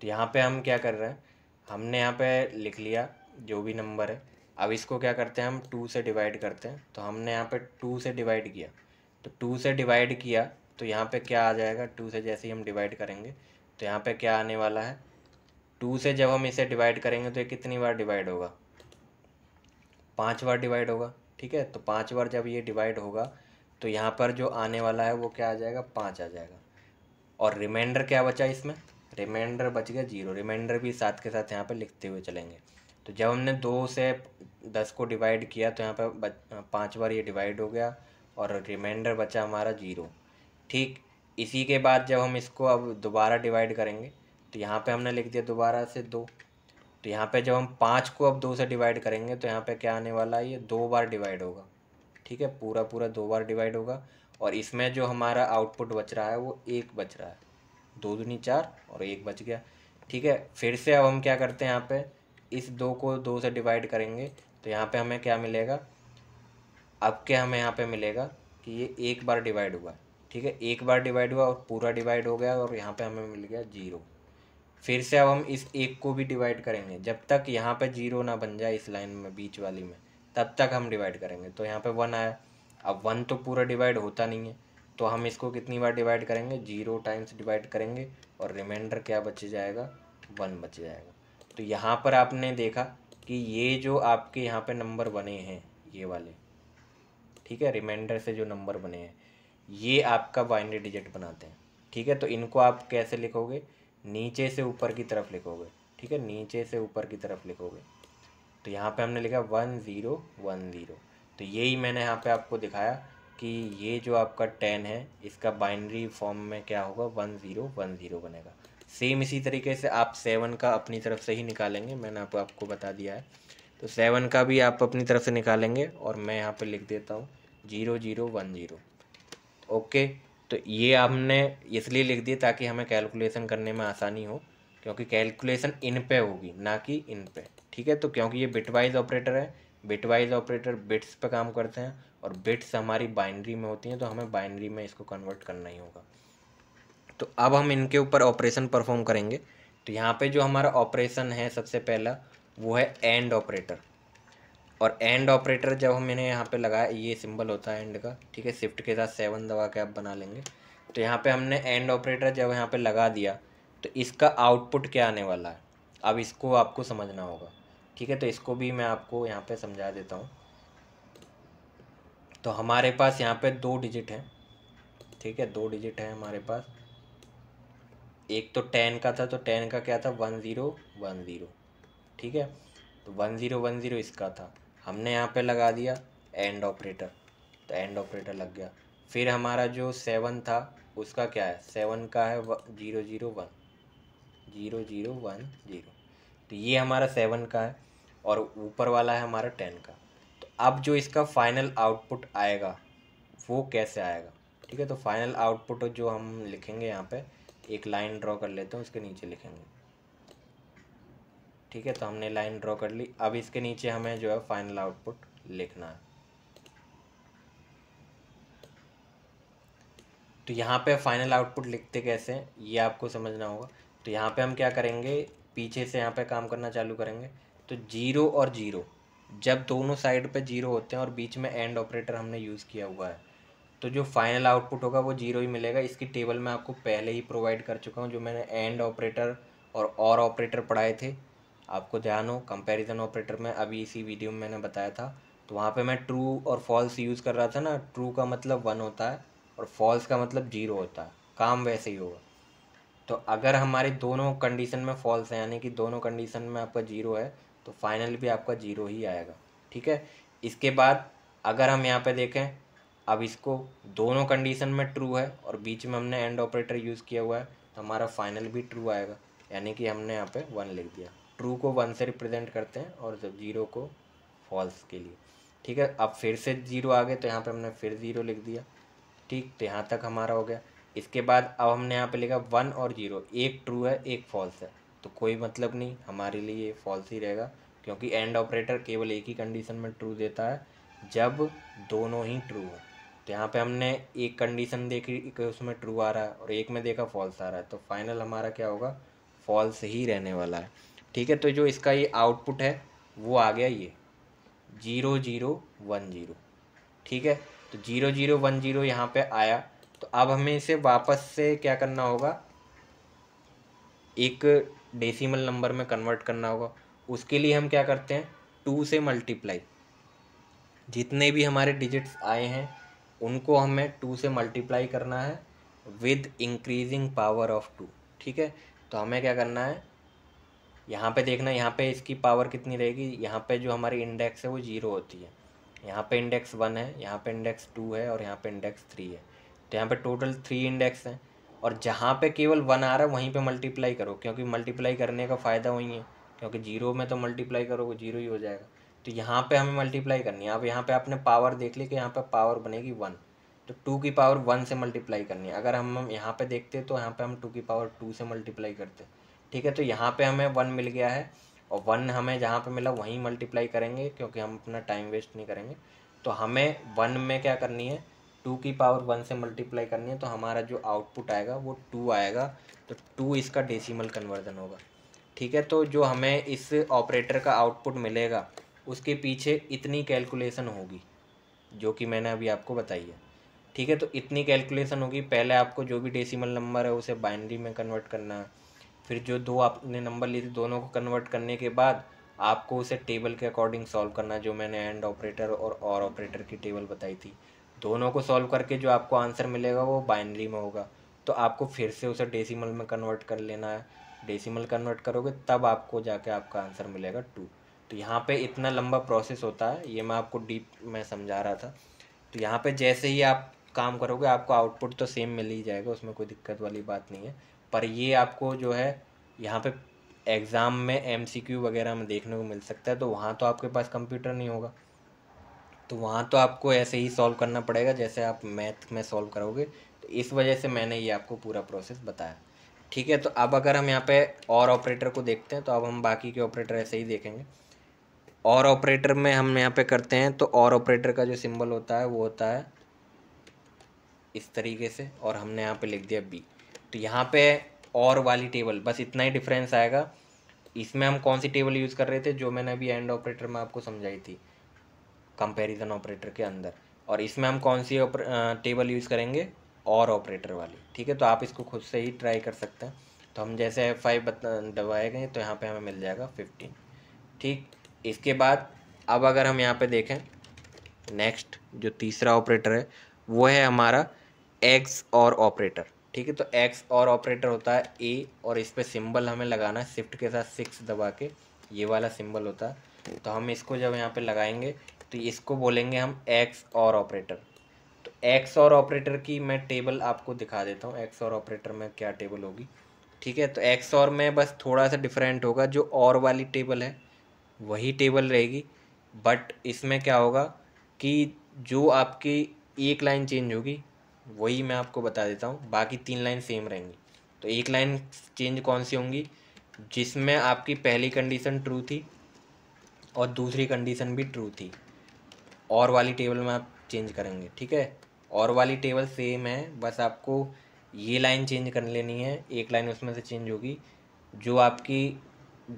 तो यहाँ पे हम क्या कर रहे हैं हमने यहाँ पे लिख लिया जो भी नंबर है अब इसको क्या करते हैं हम टू से डिवाइड करते हैं तो हमने यहाँ पे टू से डिवाइड किया तो टू से डिवाइड किया तो यहाँ पे क्या आ जाएगा टू से जैसे ही हम डिवाइड करेंगे तो यहाँ पे क्या आने वाला है टू से जब हम इसे डिवाइड करेंगे तो ये कितनी बार डिवाइड होगा पाँच बार डिवाइड होगा ठीक है तो पाँच बार जब ये डिवाइड होगा तो यहाँ पर जो आने वाला है वो क्या आ जाएगा पाँच आ जाएगा और रिमाइंडर क्या बचा इसमें रिमाइंडर बच गया जीरो रिमाइंडर भी साथ के साथ यहाँ पर लिखते हुए चलेंगे तो जब हमने दो से दस को डिवाइड किया तो यहाँ पर पाँच बार ये डिवाइड हो गया और रिमाइंडर बचा हमारा जीरो ठीक इसी के बाद जब हम इसको अब दोबारा डिवाइड करेंगे तो यहाँ पे हमने लिख दिया दोबारा से दो तो यहाँ पे जब हम पाँच को अब दो से डिवाइड करेंगे तो यहाँ पे क्या आने वाला है ये दो बार डिवाइड होगा ठीक है पूरा पूरा दो बार डिवाइड होगा और इसमें जो हमारा आउटपुट बच रहा है वो एक बच रहा है दो दूनी चार और एक बच गया ठीक है फिर से अब हम क्या करते हैं यहाँ पे इस दो को दो से डिवाइड करेंगे तो यहाँ पे हमें क्या मिलेगा अब के हमें यहाँ पे मिलेगा कि ये एक बार डिवाइड हुआ है ठीक है एक बार डिवाइड हुआ और पूरा डिवाइड हो गया और यहाँ पे हमें मिल गया जीरो फिर से अब हम इस एक को भी डिवाइड करेंगे जब तक यहाँ पे जीरो ना बन जाए इस लाइन में बीच वाली में तब तक हम डिवाइड करेंगे तो यहाँ पे वन आया अब वन तो पूरा डिवाइड होता नहीं है तो हम इसको कितनी बार डिवाइड करेंगे जीरो टाइम्स डिवाइड करेंगे और रिमाइंडर क्या बच जाएगा वन बच जाएगा तो यहाँ पर आपने देखा कि ये जो आपके यहाँ पर नंबर बने हैं ये वाले ठीक है रिमाइंडर से जो नंबर बने हैं ये आपका बाइनरी डिजिट बनाते हैं ठीक है तो इनको आप कैसे लिखोगे नीचे से ऊपर की तरफ लिखोगे ठीक है नीचे से ऊपर की तरफ लिखोगे तो यहाँ पे हमने लिखा वन ज़ीरो वन ज़ीरो तो यही मैंने यहाँ पे आपको दिखाया कि ये जो आपका टेन है इसका बाइनरी फॉर्म में क्या होगा वन ज़ीरो वन ज़ीरो बनेगा सेम इसी तरीके से आप सेवन का अपनी तरफ से ही निकालेंगे मैंने आप, आपको बता दिया है तो सेवन का भी आप अपनी तरफ से निकालेंगे और मैं यहाँ पे लिख देता हूँ zero zero one zero okay तो ये हमने इसलिए लिख दिए ताकि हमें कैलकुलेशन करने में आसानी हो क्योंकि कैलकुलेशन इन पे होगी ना कि इन पे ठीक है तो क्योंकि ये बिटवाइज ऑपरेटर है बिटवाइज ऑपरेटर बिट्स पे काम करते हैं और बिट्स हमारी बाइनरी में होती हैं तो हमें बाइनरी में इसको कन्वर्ट करना ही होगा तो अब हम इनके ऊपर ऑपरेशन परफॉर्म करेंगे तो यहाँ पे जो हमारा ऑपरेशन है सबसे पहला वो है एंड ऑपरेटर और एंड ऑपरेटर जब हम मैंने यहाँ पे लगाया ये सिंबल होता है एंड का ठीक है शिफ्ट के साथ सेवन दबा के आप बना लेंगे तो यहाँ पे हमने एंड ऑपरेटर जब यहाँ पे लगा दिया तो इसका आउटपुट क्या आने वाला है अब इसको आपको समझना होगा ठीक है तो इसको भी मैं आपको यहाँ पे समझा देता हूँ तो हमारे पास यहाँ पे दो डिजिट हैं ठीक है दो डिजिट हैं हमारे पास एक तो टेन का था तो टेन का क्या था वन ज़ीरो वन ज़ीरो ठीक है तो वन ज़ीरो वन ज़ीरो इसका था हमने यहाँ पे लगा दिया एंड ऑपरेटर तो एंड ऑपरेटर लग गया फिर हमारा जो सेवन था उसका क्या है सेवन का है zero zero one zero zero one zero तो ये हमारा सेवन का है और ऊपर वाला है हमारा टेन का तो अब जो इसका फाइनल आउटपुट आएगा वो कैसे आएगा ठीक है तो फाइनल आउटपुट जो हम लिखेंगे यहाँ पे एक लाइन ड्रॉ कर लेते हैं उसके नीचे लिखेंगे ठीक है तो हमने लाइन ड्रॉ कर ली अब इसके नीचे हमें जो है फाइनल आउटपुट लिखना है तो यहाँ पे फाइनल आउटपुट लिखते कैसे ये आपको समझना होगा तो यहाँ पे हम क्या करेंगे पीछे से यहाँ पे काम करना चालू करेंगे तो जीरो और जीरो जब दोनों साइड पे जीरो होते हैं और बीच में एंड ऑपरेटर हमने यूज़ किया हुआ है तो जो फाइनल आउटपुट होगा वो जीरो ही मिलेगा इसकी टेबल मैं आपको पहले ही प्रोवाइड कर चुका हूँ जो मैंने एंड ऑपरेटर और और ऑपरेटर पढ़ाए थे आपको ध्यान हो कंपैरिजन ऑपरेटर में अभी इसी वीडियो में मैंने बताया था तो वहाँ पे मैं ट्रू और फॉल्स यूज़ कर रहा था ना ट्रू का मतलब वन होता है और फॉल्स का मतलब जीरो होता है काम वैसे ही होगा तो अगर हमारे दोनों कंडीशन में फॉल्स है यानी कि दोनों कंडीशन में आपका जीरो है तो फाइनल भी आपका जीरो ही आएगा ठीक है इसके बाद अगर हम यहाँ पे देखें अब इसको दोनों कंडीशन में ट्रू है और बीच में हमने एंड ऑपरेटर यूज़ किया हुआ है तो हमारा फाइनल भी ट्रू आएगा यानी कि हमने यहाँ पे वन लिख दिया ट्रू को वन से रिप्रेजेंट करते हैं और जब जीरो को फॉल्स के लिए ठीक है अब फिर से जीरो आ गए तो यहाँ पर हमने फिर ज़ीरो लिख दिया ठीक तो यहाँ तक हमारा हो गया इसके बाद अब हमने यहाँ पे लिखा वन और जीरो एक ट्रू है एक फॉल्स है तो कोई मतलब नहीं हमारे लिए ये फॉल्स ही रहेगा क्योंकि एंड ऑपरेटर केवल एक ही कंडीशन में ट्रू देता है जब दोनों ही ट्रू हों तो यहाँ पे हमने एक कंडीशन देखी कि उसमें ट्रू आ रहा है और एक में देखा फॉल्स आ रहा है तो फाइनल हमारा क्या होगा फॉल्स ही रहने वाला है ठीक है तो जो इसका ये आउटपुट है वो आ गया ये जीरो जीरो वन जीरो ठीक है तो जीरो जीरो वन जीरो यहाँ पर आया तो अब हमें इसे वापस से क्या करना होगा एक डेसिमल नंबर में कन्वर्ट करना होगा उसके लिए हम क्या करते हैं टू से मल्टीप्लाई जितने भी हमारे डिजिट्स आए हैं उनको हमें टू से मल्टीप्लाई करना है with increasing power of two ठीक है तो हमें क्या करना है यहाँ पे देखना यहाँ पे इसकी पावर कितनी रहेगी यहाँ पे जो हमारी इंडेक्स है वो जीरो होती है यहाँ पे इंडेक्स वन है यहाँ पे इंडेक्स टू है और यहाँ पे इंडेक्स थ्री है तो यहाँ पे टोटल थ्री इंडेक्स हैं और जहाँ पे केवल वन आ रहा है वहीं पे मल्टीप्लाई करो क्योंकि मल्टीप्लाई करने का फ़ायदा वही है क्योंकि जीरो में तो मल्टीप्लाई करोगे जीरो ही हो जाएगा तो यहाँ पर हमें मल्टीप्लाई करनी है अब यहाँ पर आपने पावर देख ली कि यहाँ पर पावर बनेगी वन तो टू की पावर वन से मल्टीप्लाई करनी है अगर हम हम यहाँ पर देखते तो यहाँ पर हम टू की पावर टू से मल्टीप्लाई करते ठीक है तो यहाँ पे हमें वन मिल गया है और वन हमें जहाँ पे मिला वहीं मल्टीप्लाई करेंगे क्योंकि हम अपना टाइम वेस्ट नहीं करेंगे तो हमें वन में क्या करनी है टू की पावर वन से मल्टीप्लाई करनी है तो हमारा जो आउटपुट आएगा वो टू आएगा तो टू इसका डेसीमल कन्वर्जन होगा ठीक है तो जो हमें इस ऑपरेटर का आउटपुट मिलेगा उसके पीछे इतनी कैलकुलेसन होगी जो कि मैंने अभी आपको बताई है ठीक है तो इतनी कैलकुलेसन होगी पहले आपको जो भी डेसीमल नंबर है उसे बाइनरी में कन्वर्ट करना है फिर जो दो आपने नंबर लिए थे दोनों को कन्वर्ट करने के बाद आपको उसे टेबल के अकॉर्डिंग सॉल्व करना जो मैंने एंड ऑपरेटर और और ऑपरेटर की टेबल बताई थी दोनों को सॉल्व करके जो आपको आंसर मिलेगा वो बाइनरी में होगा तो आपको फिर से उसे डेसिमल में कन्वर्ट कर लेना है डेसिमल कन्वर्ट करोगे तब आपको जाके आपका आंसर मिलेगा टू तो यहाँ पे इतना लंबा प्रोसेस होता है ये मैं आपको डीप में समझा रहा था तो यहाँ पे जैसे ही आप काम करोगे आपको आउटपुट तो सेम मिल ही जाएगा उसमें कोई दिक्कत वाली बात नहीं है पर ये आपको जो है यहाँ पे एग्ज़ाम में एमसीक्यू वगैरह में देखने को मिल सकता है तो वहाँ तो आपके पास कंप्यूटर नहीं होगा तो वहाँ तो आपको ऐसे ही सॉल्व करना पड़ेगा जैसे आप मैथ में सॉल्व करोगे तो इस वजह से मैंने ये आपको पूरा प्रोसेस बताया ठीक है तो अब अगर हम यहाँ पे और ऑपरेटर को देखते हैं तो अब हम बाकी के ऑपरेटर ऐसे ही देखेंगे और ऑपरेटर में हम यहाँ पे करते हैं तो और ऑपरेटर का जो सिंबल होता है वो होता है इस तरीके से और हमने यहाँ पे लिख दिया बी तो यहाँ पे और वाली टेबल बस इतना ही डिफरेंस आएगा इसमें हम कौन सी टेबल यूज़ कर रहे थे जो मैंने अभी एंड ऑपरेटर में आपको समझाई थी कंपेरिजन ऑपरेटर के अंदर और इसमें हम कौन सी टेबल यूज़ करेंगे और ऑपरेटर वाली ठीक है तो आप इसको खुद से ही ट्राई कर सकते हैं तो हम जैसे एफ फाइव दबाए गए तो यहाँ पे हमें मिल जाएगा फिफ्टीन ठीक इसके बाद अब अगर हम यहाँ पे देखें नेक्स्ट जो तीसरा ऑपरेटर है वो है हमारा एक्स और ऑपरेटर ठीक है तो एक्स और ऑपरेटर होता है ए और इस पर सिंबल हमें लगाना है शिफ्ट के साथ सिक्स दबा के ये वाला सिंबल होता है तो हम इसको जब यहाँ पे लगाएंगे तो इसको बोलेंगे हम एक्स और ऑपरेटर तो एक्स और ऑपरेटर की मैं टेबल आपको दिखा देता हूँ एक्स और ऑपरेटर में क्या टेबल होगी ठीक है तो एक्स और में बस थोड़ा सा डिफरेंट होगा जो और वाली टेबल है वही टेबल रहेगी बट इसमें क्या होगा कि जो आपकी एक लाइन चेंज होगी वही मैं आपको बता देता हूँ बाकी तीन लाइन सेम रहेंगी तो एक लाइन चेंज कौन सी होंगी जिसमें आपकी पहली कंडीशन ट्रू थी और दूसरी कंडीशन भी ट्रू थी और वाली टेबल में आप चेंज करेंगे ठीक है और वाली टेबल सेम है बस आपको ये लाइन चेंज कर लेनी है एक लाइन उसमें से चेंज होगी जो आपकी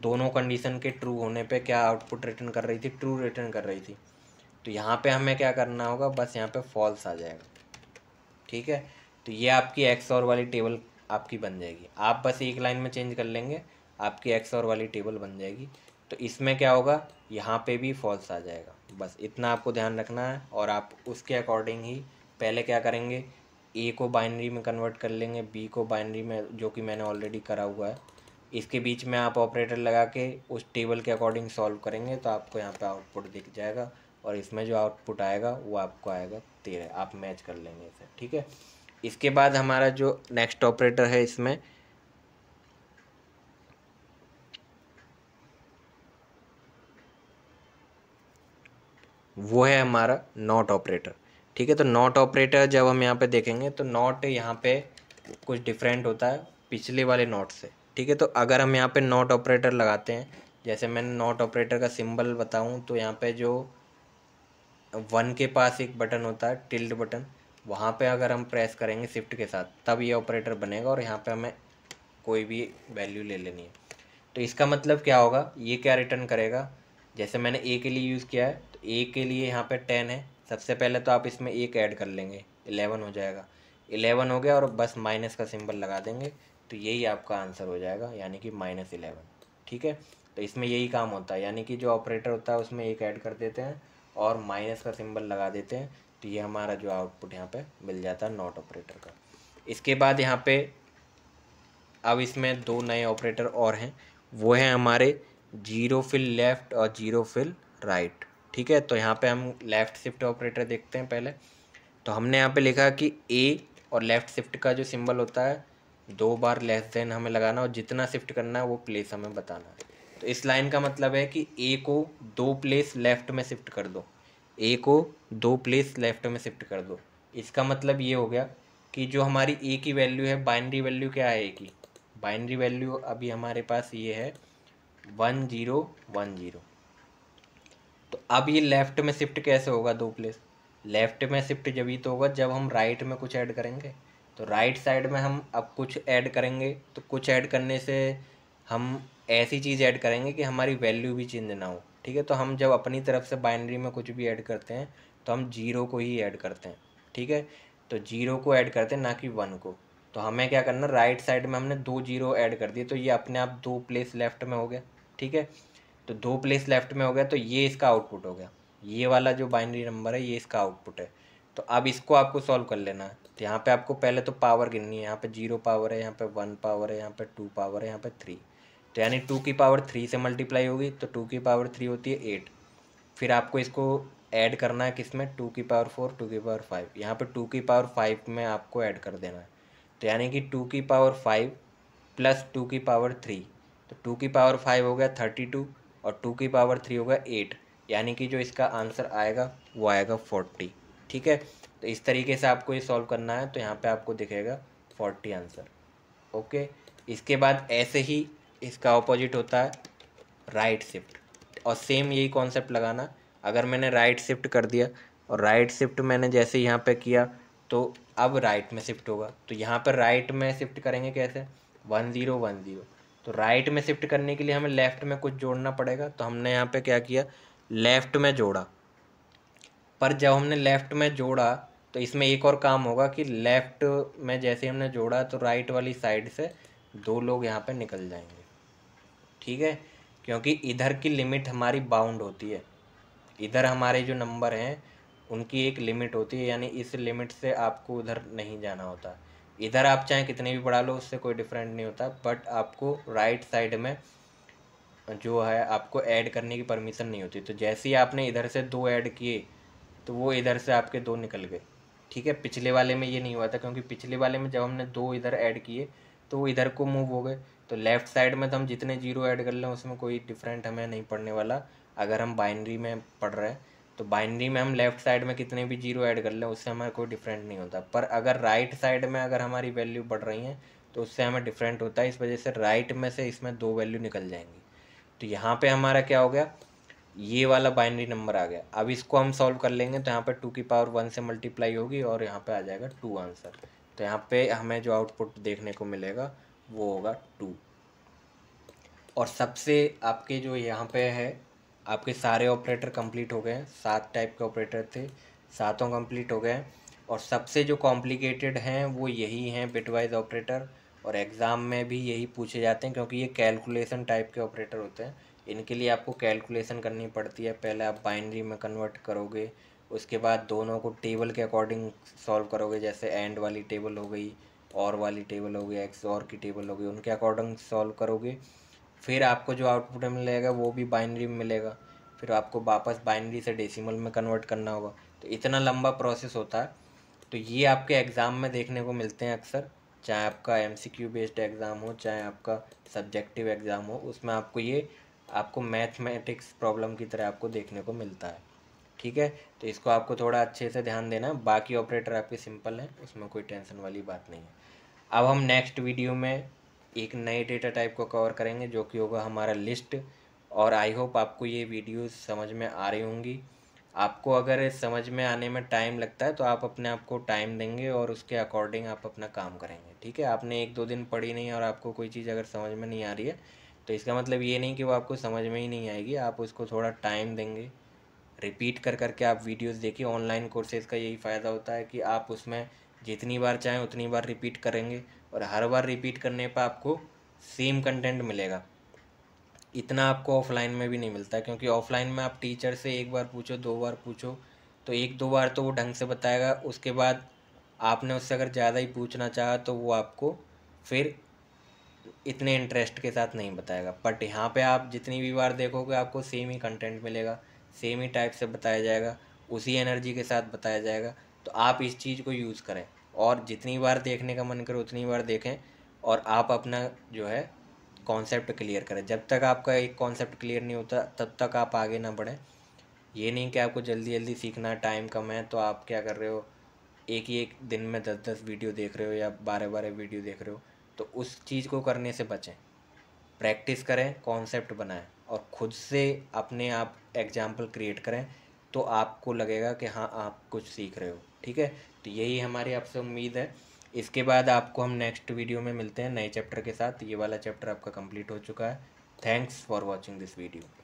दोनों कंडीशन के ट्रू होने पे क्या आउटपुट रिटर्न कर रही थी ट्रू रिटर्न कर रही थी तो यहाँ पे हमें क्या करना होगा बस यहाँ पे फॉल्स आ जाएगा ठीक है तो ये आपकी एक्स और वाली टेबल आपकी बन जाएगी आप बस एक लाइन में चेंज कर लेंगे आपकी एक्स और वाली टेबल बन जाएगी तो इसमें क्या होगा यहाँ पे भी फॉल्स आ जाएगा बस इतना आपको ध्यान रखना है और आप उसके अकॉर्डिंग ही पहले क्या करेंगे ए को बाइनरी में कन्वर्ट कर लेंगे बी को बाइनरी में जो कि मैंने ऑलरेडी करा हुआ है इसके बीच में आप ऑपरेटर लगा के उस टेबल के अकॉर्डिंग सॉल्व करेंगे तो आपको यहाँ पे आउटपुट दिख जाएगा और इसमें जो आउटपुट आएगा वो आपको आएगा तेरह आप मैच कर लेंगे इसे ठीक है इसके बाद हमारा जो नेक्स्ट ऑपरेटर है इसमें वो है हमारा नॉट ऑपरेटर ठीक है तो नॉट ऑपरेटर जब हम यहाँ पे देखेंगे तो नॉट यहाँ पे कुछ डिफरेंट होता है पिछले वाले नॉट से ठीक है तो अगर हम यहाँ पे नॉट ऑपरेटर लगाते हैं जैसे मैंने नॉट ऑपरेटर का सिंबल बताऊँ तो यहाँ पे जो वन के पास एक बटन होता है टिल्ड बटन वहाँ पे अगर हम प्रेस करेंगे शिफ्ट के साथ तब ये ऑपरेटर बनेगा और यहाँ पे हमें कोई भी वैल्यू ले लेनी है तो इसका मतलब क्या होगा ये क्या रिटर्न करेगा जैसे मैंने ए के लिए यूज़ किया है तो ए के लिए यहाँ पे टेन है सबसे पहले तो आप इसमें एक ऐड कर लेंगे इलेवन हो जाएगा इलेवन हो गया और बस माइनस का सिंबल लगा देंगे तो यही आपका आंसर हो जाएगा यानी कि माइनस इलेवन ठीक है तो इसमें यही काम होता है यानी कि जो ऑपरेटर होता है उसमें एक ऐड कर देते हैं और माइनस का सिंबल लगा देते हैं तो ये हमारा जो आउटपुट यहाँ पे मिल जाता है नॉट ऑपरेटर का इसके बाद यहाँ पे अब इसमें दो नए ऑपरेटर और हैं वो हैं हमारे जीरो फिल लेफ़्ट और जीरो फिल राइट ठीक है तो यहाँ पे हम लेफ़्ट शिफ्ट ऑपरेटर देखते हैं पहले तो हमने यहाँ पे लिखा कि ए और लेफ़्ट शिफ्ट का जो सिंबल होता है दो बार लेस देन हमें लगाना और जितना शिफ्ट करना है वो प्लेस हमें बताना है तो इस लाइन का मतलब है कि ए को दो प्लेस लेफ्ट में शिफ्ट कर दो ए को दो प्लेस लेफ्ट में शिफ्ट कर दो इसका मतलब ये हो गया कि जो हमारी ए की वैल्यू है बाइनरी वैल्यू क्या है ए की बाइनरी वैल्यू अभी हमारे पास ये है वन जीरो वन जीरो तो अब ये लेफ़्ट में शिफ्ट कैसे होगा दो प्लेस लेफ़्ट में शिफ्ट जब ही तो होगा जब हम राइट में कुछ ऐड करेंगे तो राइट साइड में हम अब कुछ ऐड करेंगे तो कुछ ऐड करने से हम ऐसी चीज़ ऐड करेंगे कि हमारी वैल्यू भी चेंज ना हो ठीक है तो हम जब अपनी तरफ से बाइनरी में कुछ भी ऐड करते हैं तो हम जीरो को ही ऐड करते हैं ठीक है तो जीरो को ऐड करते हैं ना कि वन को तो हमें क्या करना राइट साइड में हमने दो जीरो ऐड कर दिए तो ये अपने आप दो प्लेस लेफ्ट में हो गया ठीक है तो दो प्लेस लेफ्ट में हो गया तो ये इसका आउटपुट हो गया ये वाला जो बाइनरी नंबर है ये इसका आउटपुट है तो अब इसको आपको सॉल्व कर लेना है तो यहाँ पे आपको पहले तो पावर गिननी है यहाँ पे जीरो पावर है यहाँ पे वन पावर है यहाँ पे टू पावर है यहाँ पे थ्री तो यानी टू की पावर थ्री से मल्टीप्लाई होगी तो टू की पावर थ्री होती है एट फिर आपको इसको ऐड करना है किस में टू की पावर फोर टू की पावर फाइव यहाँ पर टू की पावर फाइव में आपको ऐड कर देना है तो यानी कि टू की पावर फाइव प्लस टू की पावर थ्री तो टू की पावर फाइव हो गया थर्टी टू और टू की पावर थ्री हो गया एट यानी कि जो इसका आंसर आएगा वो आएगा फोर्टी ठीक है तो इस तरीके से आपको ये सॉल्व करना है तो यहाँ पे आपको दिखेगा फोर्टी आंसर ओके इसके बाद ऐसे ही इसका ऑपोजिट होता है राइट शिफ्ट और सेम यही कॉन्सेप्ट लगाना अगर मैंने राइट शिफ्ट कर दिया और राइट शिफ्ट मैंने जैसे यहाँ पे किया तो अब राइट में शिफ्ट होगा तो यहाँ पर राइट में शिफ्ट करेंगे कैसे वन ज़ीरो वन ज़ीरो तो राइट में शिफ्ट करने के लिए हमें लेफ़्ट में कुछ जोड़ना पड़ेगा तो हमने यहाँ पे क्या किया लेफ़्ट में जोड़ा पर जब हमने लेफ़्ट में जोड़ा तो इसमें एक और काम होगा कि लेफ़्ट में जैसे हमने जोड़ा तो राइट वाली साइड से दो लोग यहाँ पर निकल जाएंगे ठीक है क्योंकि इधर की लिमिट हमारी बाउंड होती है इधर हमारे जो नंबर हैं उनकी एक लिमिट होती है यानी इस लिमिट से आपको उधर नहीं जाना होता इधर आप चाहे कितने भी बढ़ा लो उससे कोई डिफरेंट नहीं होता बट आपको राइट right साइड में जो है आपको ऐड करने की परमिशन नहीं होती तो जैसे ही आपने इधर से दो ऐड किए तो वो इधर से आपके दो निकल गए ठीक है पिछले वाले में ये नहीं हुआ था क्योंकि पिछले वाले में जब हमने दो इधर ऐड किए तो वो इधर को मूव हो गए तो लेफ़्ट साइड में तो हम जितने जीरो ऐड कर लें उसमें कोई डिफरेंट हमें नहीं पड़ने वाला अगर हम बाइनरी में पढ़ रहे हैं तो बाइनरी में हम लेफ़्ट साइड में कितने भी जीरो ऐड कर लें उससे हमारा कोई डिफरेंट नहीं होता पर अगर राइट साइड में अगर हमारी वैल्यू बढ़ रही है तो उससे हमें डिफरेंट होता है इस वजह से राइट में से इसमें दो वैल्यू निकल जाएंगी तो यहाँ पे हमारा क्या हो गया ये वाला बाइनरी नंबर आ गया अब इसको हम सॉल्व कर लेंगे तो यहाँ पर टू की पावर वन से मल्टीप्लाई होगी और यहाँ पर आ जाएगा टू आंसर तो यहाँ पर हमें जो आउटपुट देखने को मिलेगा वो होगा टू और सबसे आपके जो यहाँ पे है आपके सारे ऑपरेटर कंप्लीट हो गए हैं सात टाइप के ऑपरेटर थे सातों कंप्लीट हो गए हैं और सबसे जो कॉम्प्लिकेटेड हैं वो यही हैं बिटवाइज ऑपरेटर और एग्ज़ाम में भी यही पूछे जाते हैं क्योंकि ये कैलकुलेशन टाइप के ऑपरेटर होते हैं इनके लिए आपको कैलकुलेशन करनी पड़ती है पहले आप बाइनरी में कन्वर्ट करोगे उसके बाद दोनों को टेबल के अकॉर्डिंग सॉल्व करोगे जैसे एंड वाली टेबल हो गई और वाली टेबल हो गई एक्स और की टेबल हो गई उनके अकॉर्डिंग सॉल्व करोगे फिर आपको जो आउटपुट मिलेगा वो भी बाइनरी में मिलेगा फिर आपको वापस बाइनरी से डेसिमल में कन्वर्ट करना होगा तो इतना लंबा प्रोसेस होता है तो ये आपके एग्ज़ाम में देखने को मिलते हैं अक्सर चाहे आपका M C Q based exam हो चाहे आपका सब्जेक्टिव एग्ज़ाम हो उसमें आपको ये आपको मैथमेटिक्स प्रॉब्लम की तरह आपको देखने को मिलता है ठीक है तो इसको आपको थोड़ा अच्छे से ध्यान देना बाकी ऑपरेटर आपके सिंपल हैं उसमें कोई टेंशन वाली बात नहीं है अब हम नेक्स्ट वीडियो में एक नए डेटा टाइप को कवर करेंगे जो कि होगा हमारा लिस्ट और आई होप आपको ये वीडियो समझ में आ रही होंगी आपको अगर समझ में आने में टाइम लगता है तो आप अपने आप को टाइम देंगे और उसके अकॉर्डिंग आप अपना काम करेंगे ठीक है आपने एक दो दिन पढ़ी नहीं और आपको कोई चीज़ अगर समझ में नहीं आ रही है तो इसका मतलब ये नहीं कि वो आपको समझ में ही नहीं आएगी आप उसको थोड़ा टाइम देंगे रिपीट कर करके आप वीडियोस देखिए ऑनलाइन कोर्सेज का यही फ़ायदा होता है कि आप उसमें जितनी बार चाहें उतनी बार रिपीट करेंगे और हर बार रिपीट करने पर आपको सेम कंटेंट मिलेगा इतना आपको ऑफलाइन में भी नहीं मिलता क्योंकि ऑफलाइन में आप टीचर से एक बार पूछो दो बार पूछो तो एक दो बार तो वो ढंग से बताएगा उसके बाद आपने उससे अगर ज़्यादा ही पूछना चाहा तो वो आपको फिर इतने इंटरेस्ट के साथ नहीं बताएगा बट यहाँ पे आप जितनी भी बार देखोगे आपको सेम ही कंटेंट मिलेगा सेम ही टाइप से बताया जाएगा उसी एनर्जी के साथ बताया जाएगा तो आप इस चीज़ को यूज़ करें और जितनी बार देखने का मन करे उतनी बार देखें और आप अपना जो है कॉन्सेप्ट क्लियर करें जब तक आपका एक कॉन्सेप्ट क्लियर नहीं होता तब तक आप आगे ना बढ़ें ये नहीं कि आपको जल्दी जल्दी सीखना टाइम कम है तो आप क्या कर रहे हो एक ही एक दिन में दस दस वीडियो देख रहे हो या बारह बारह वीडियो देख रहे हो तो उस चीज़ को करने से बचें प्रैक्टिस करें कॉन्सेप्ट बनाएं और ख़ुद से अपने आप एग्जाम्पल क्रिएट करें तो आपको लगेगा कि हाँ आप कुछ सीख रहे हो ठीक है तो यही हमारी आपसे उम्मीद है इसके बाद आपको हम नेक्स्ट वीडियो में मिलते हैं नए चैप्टर के साथ ये वाला चैप्टर आपका कंप्लीट हो चुका है thanks for watching this video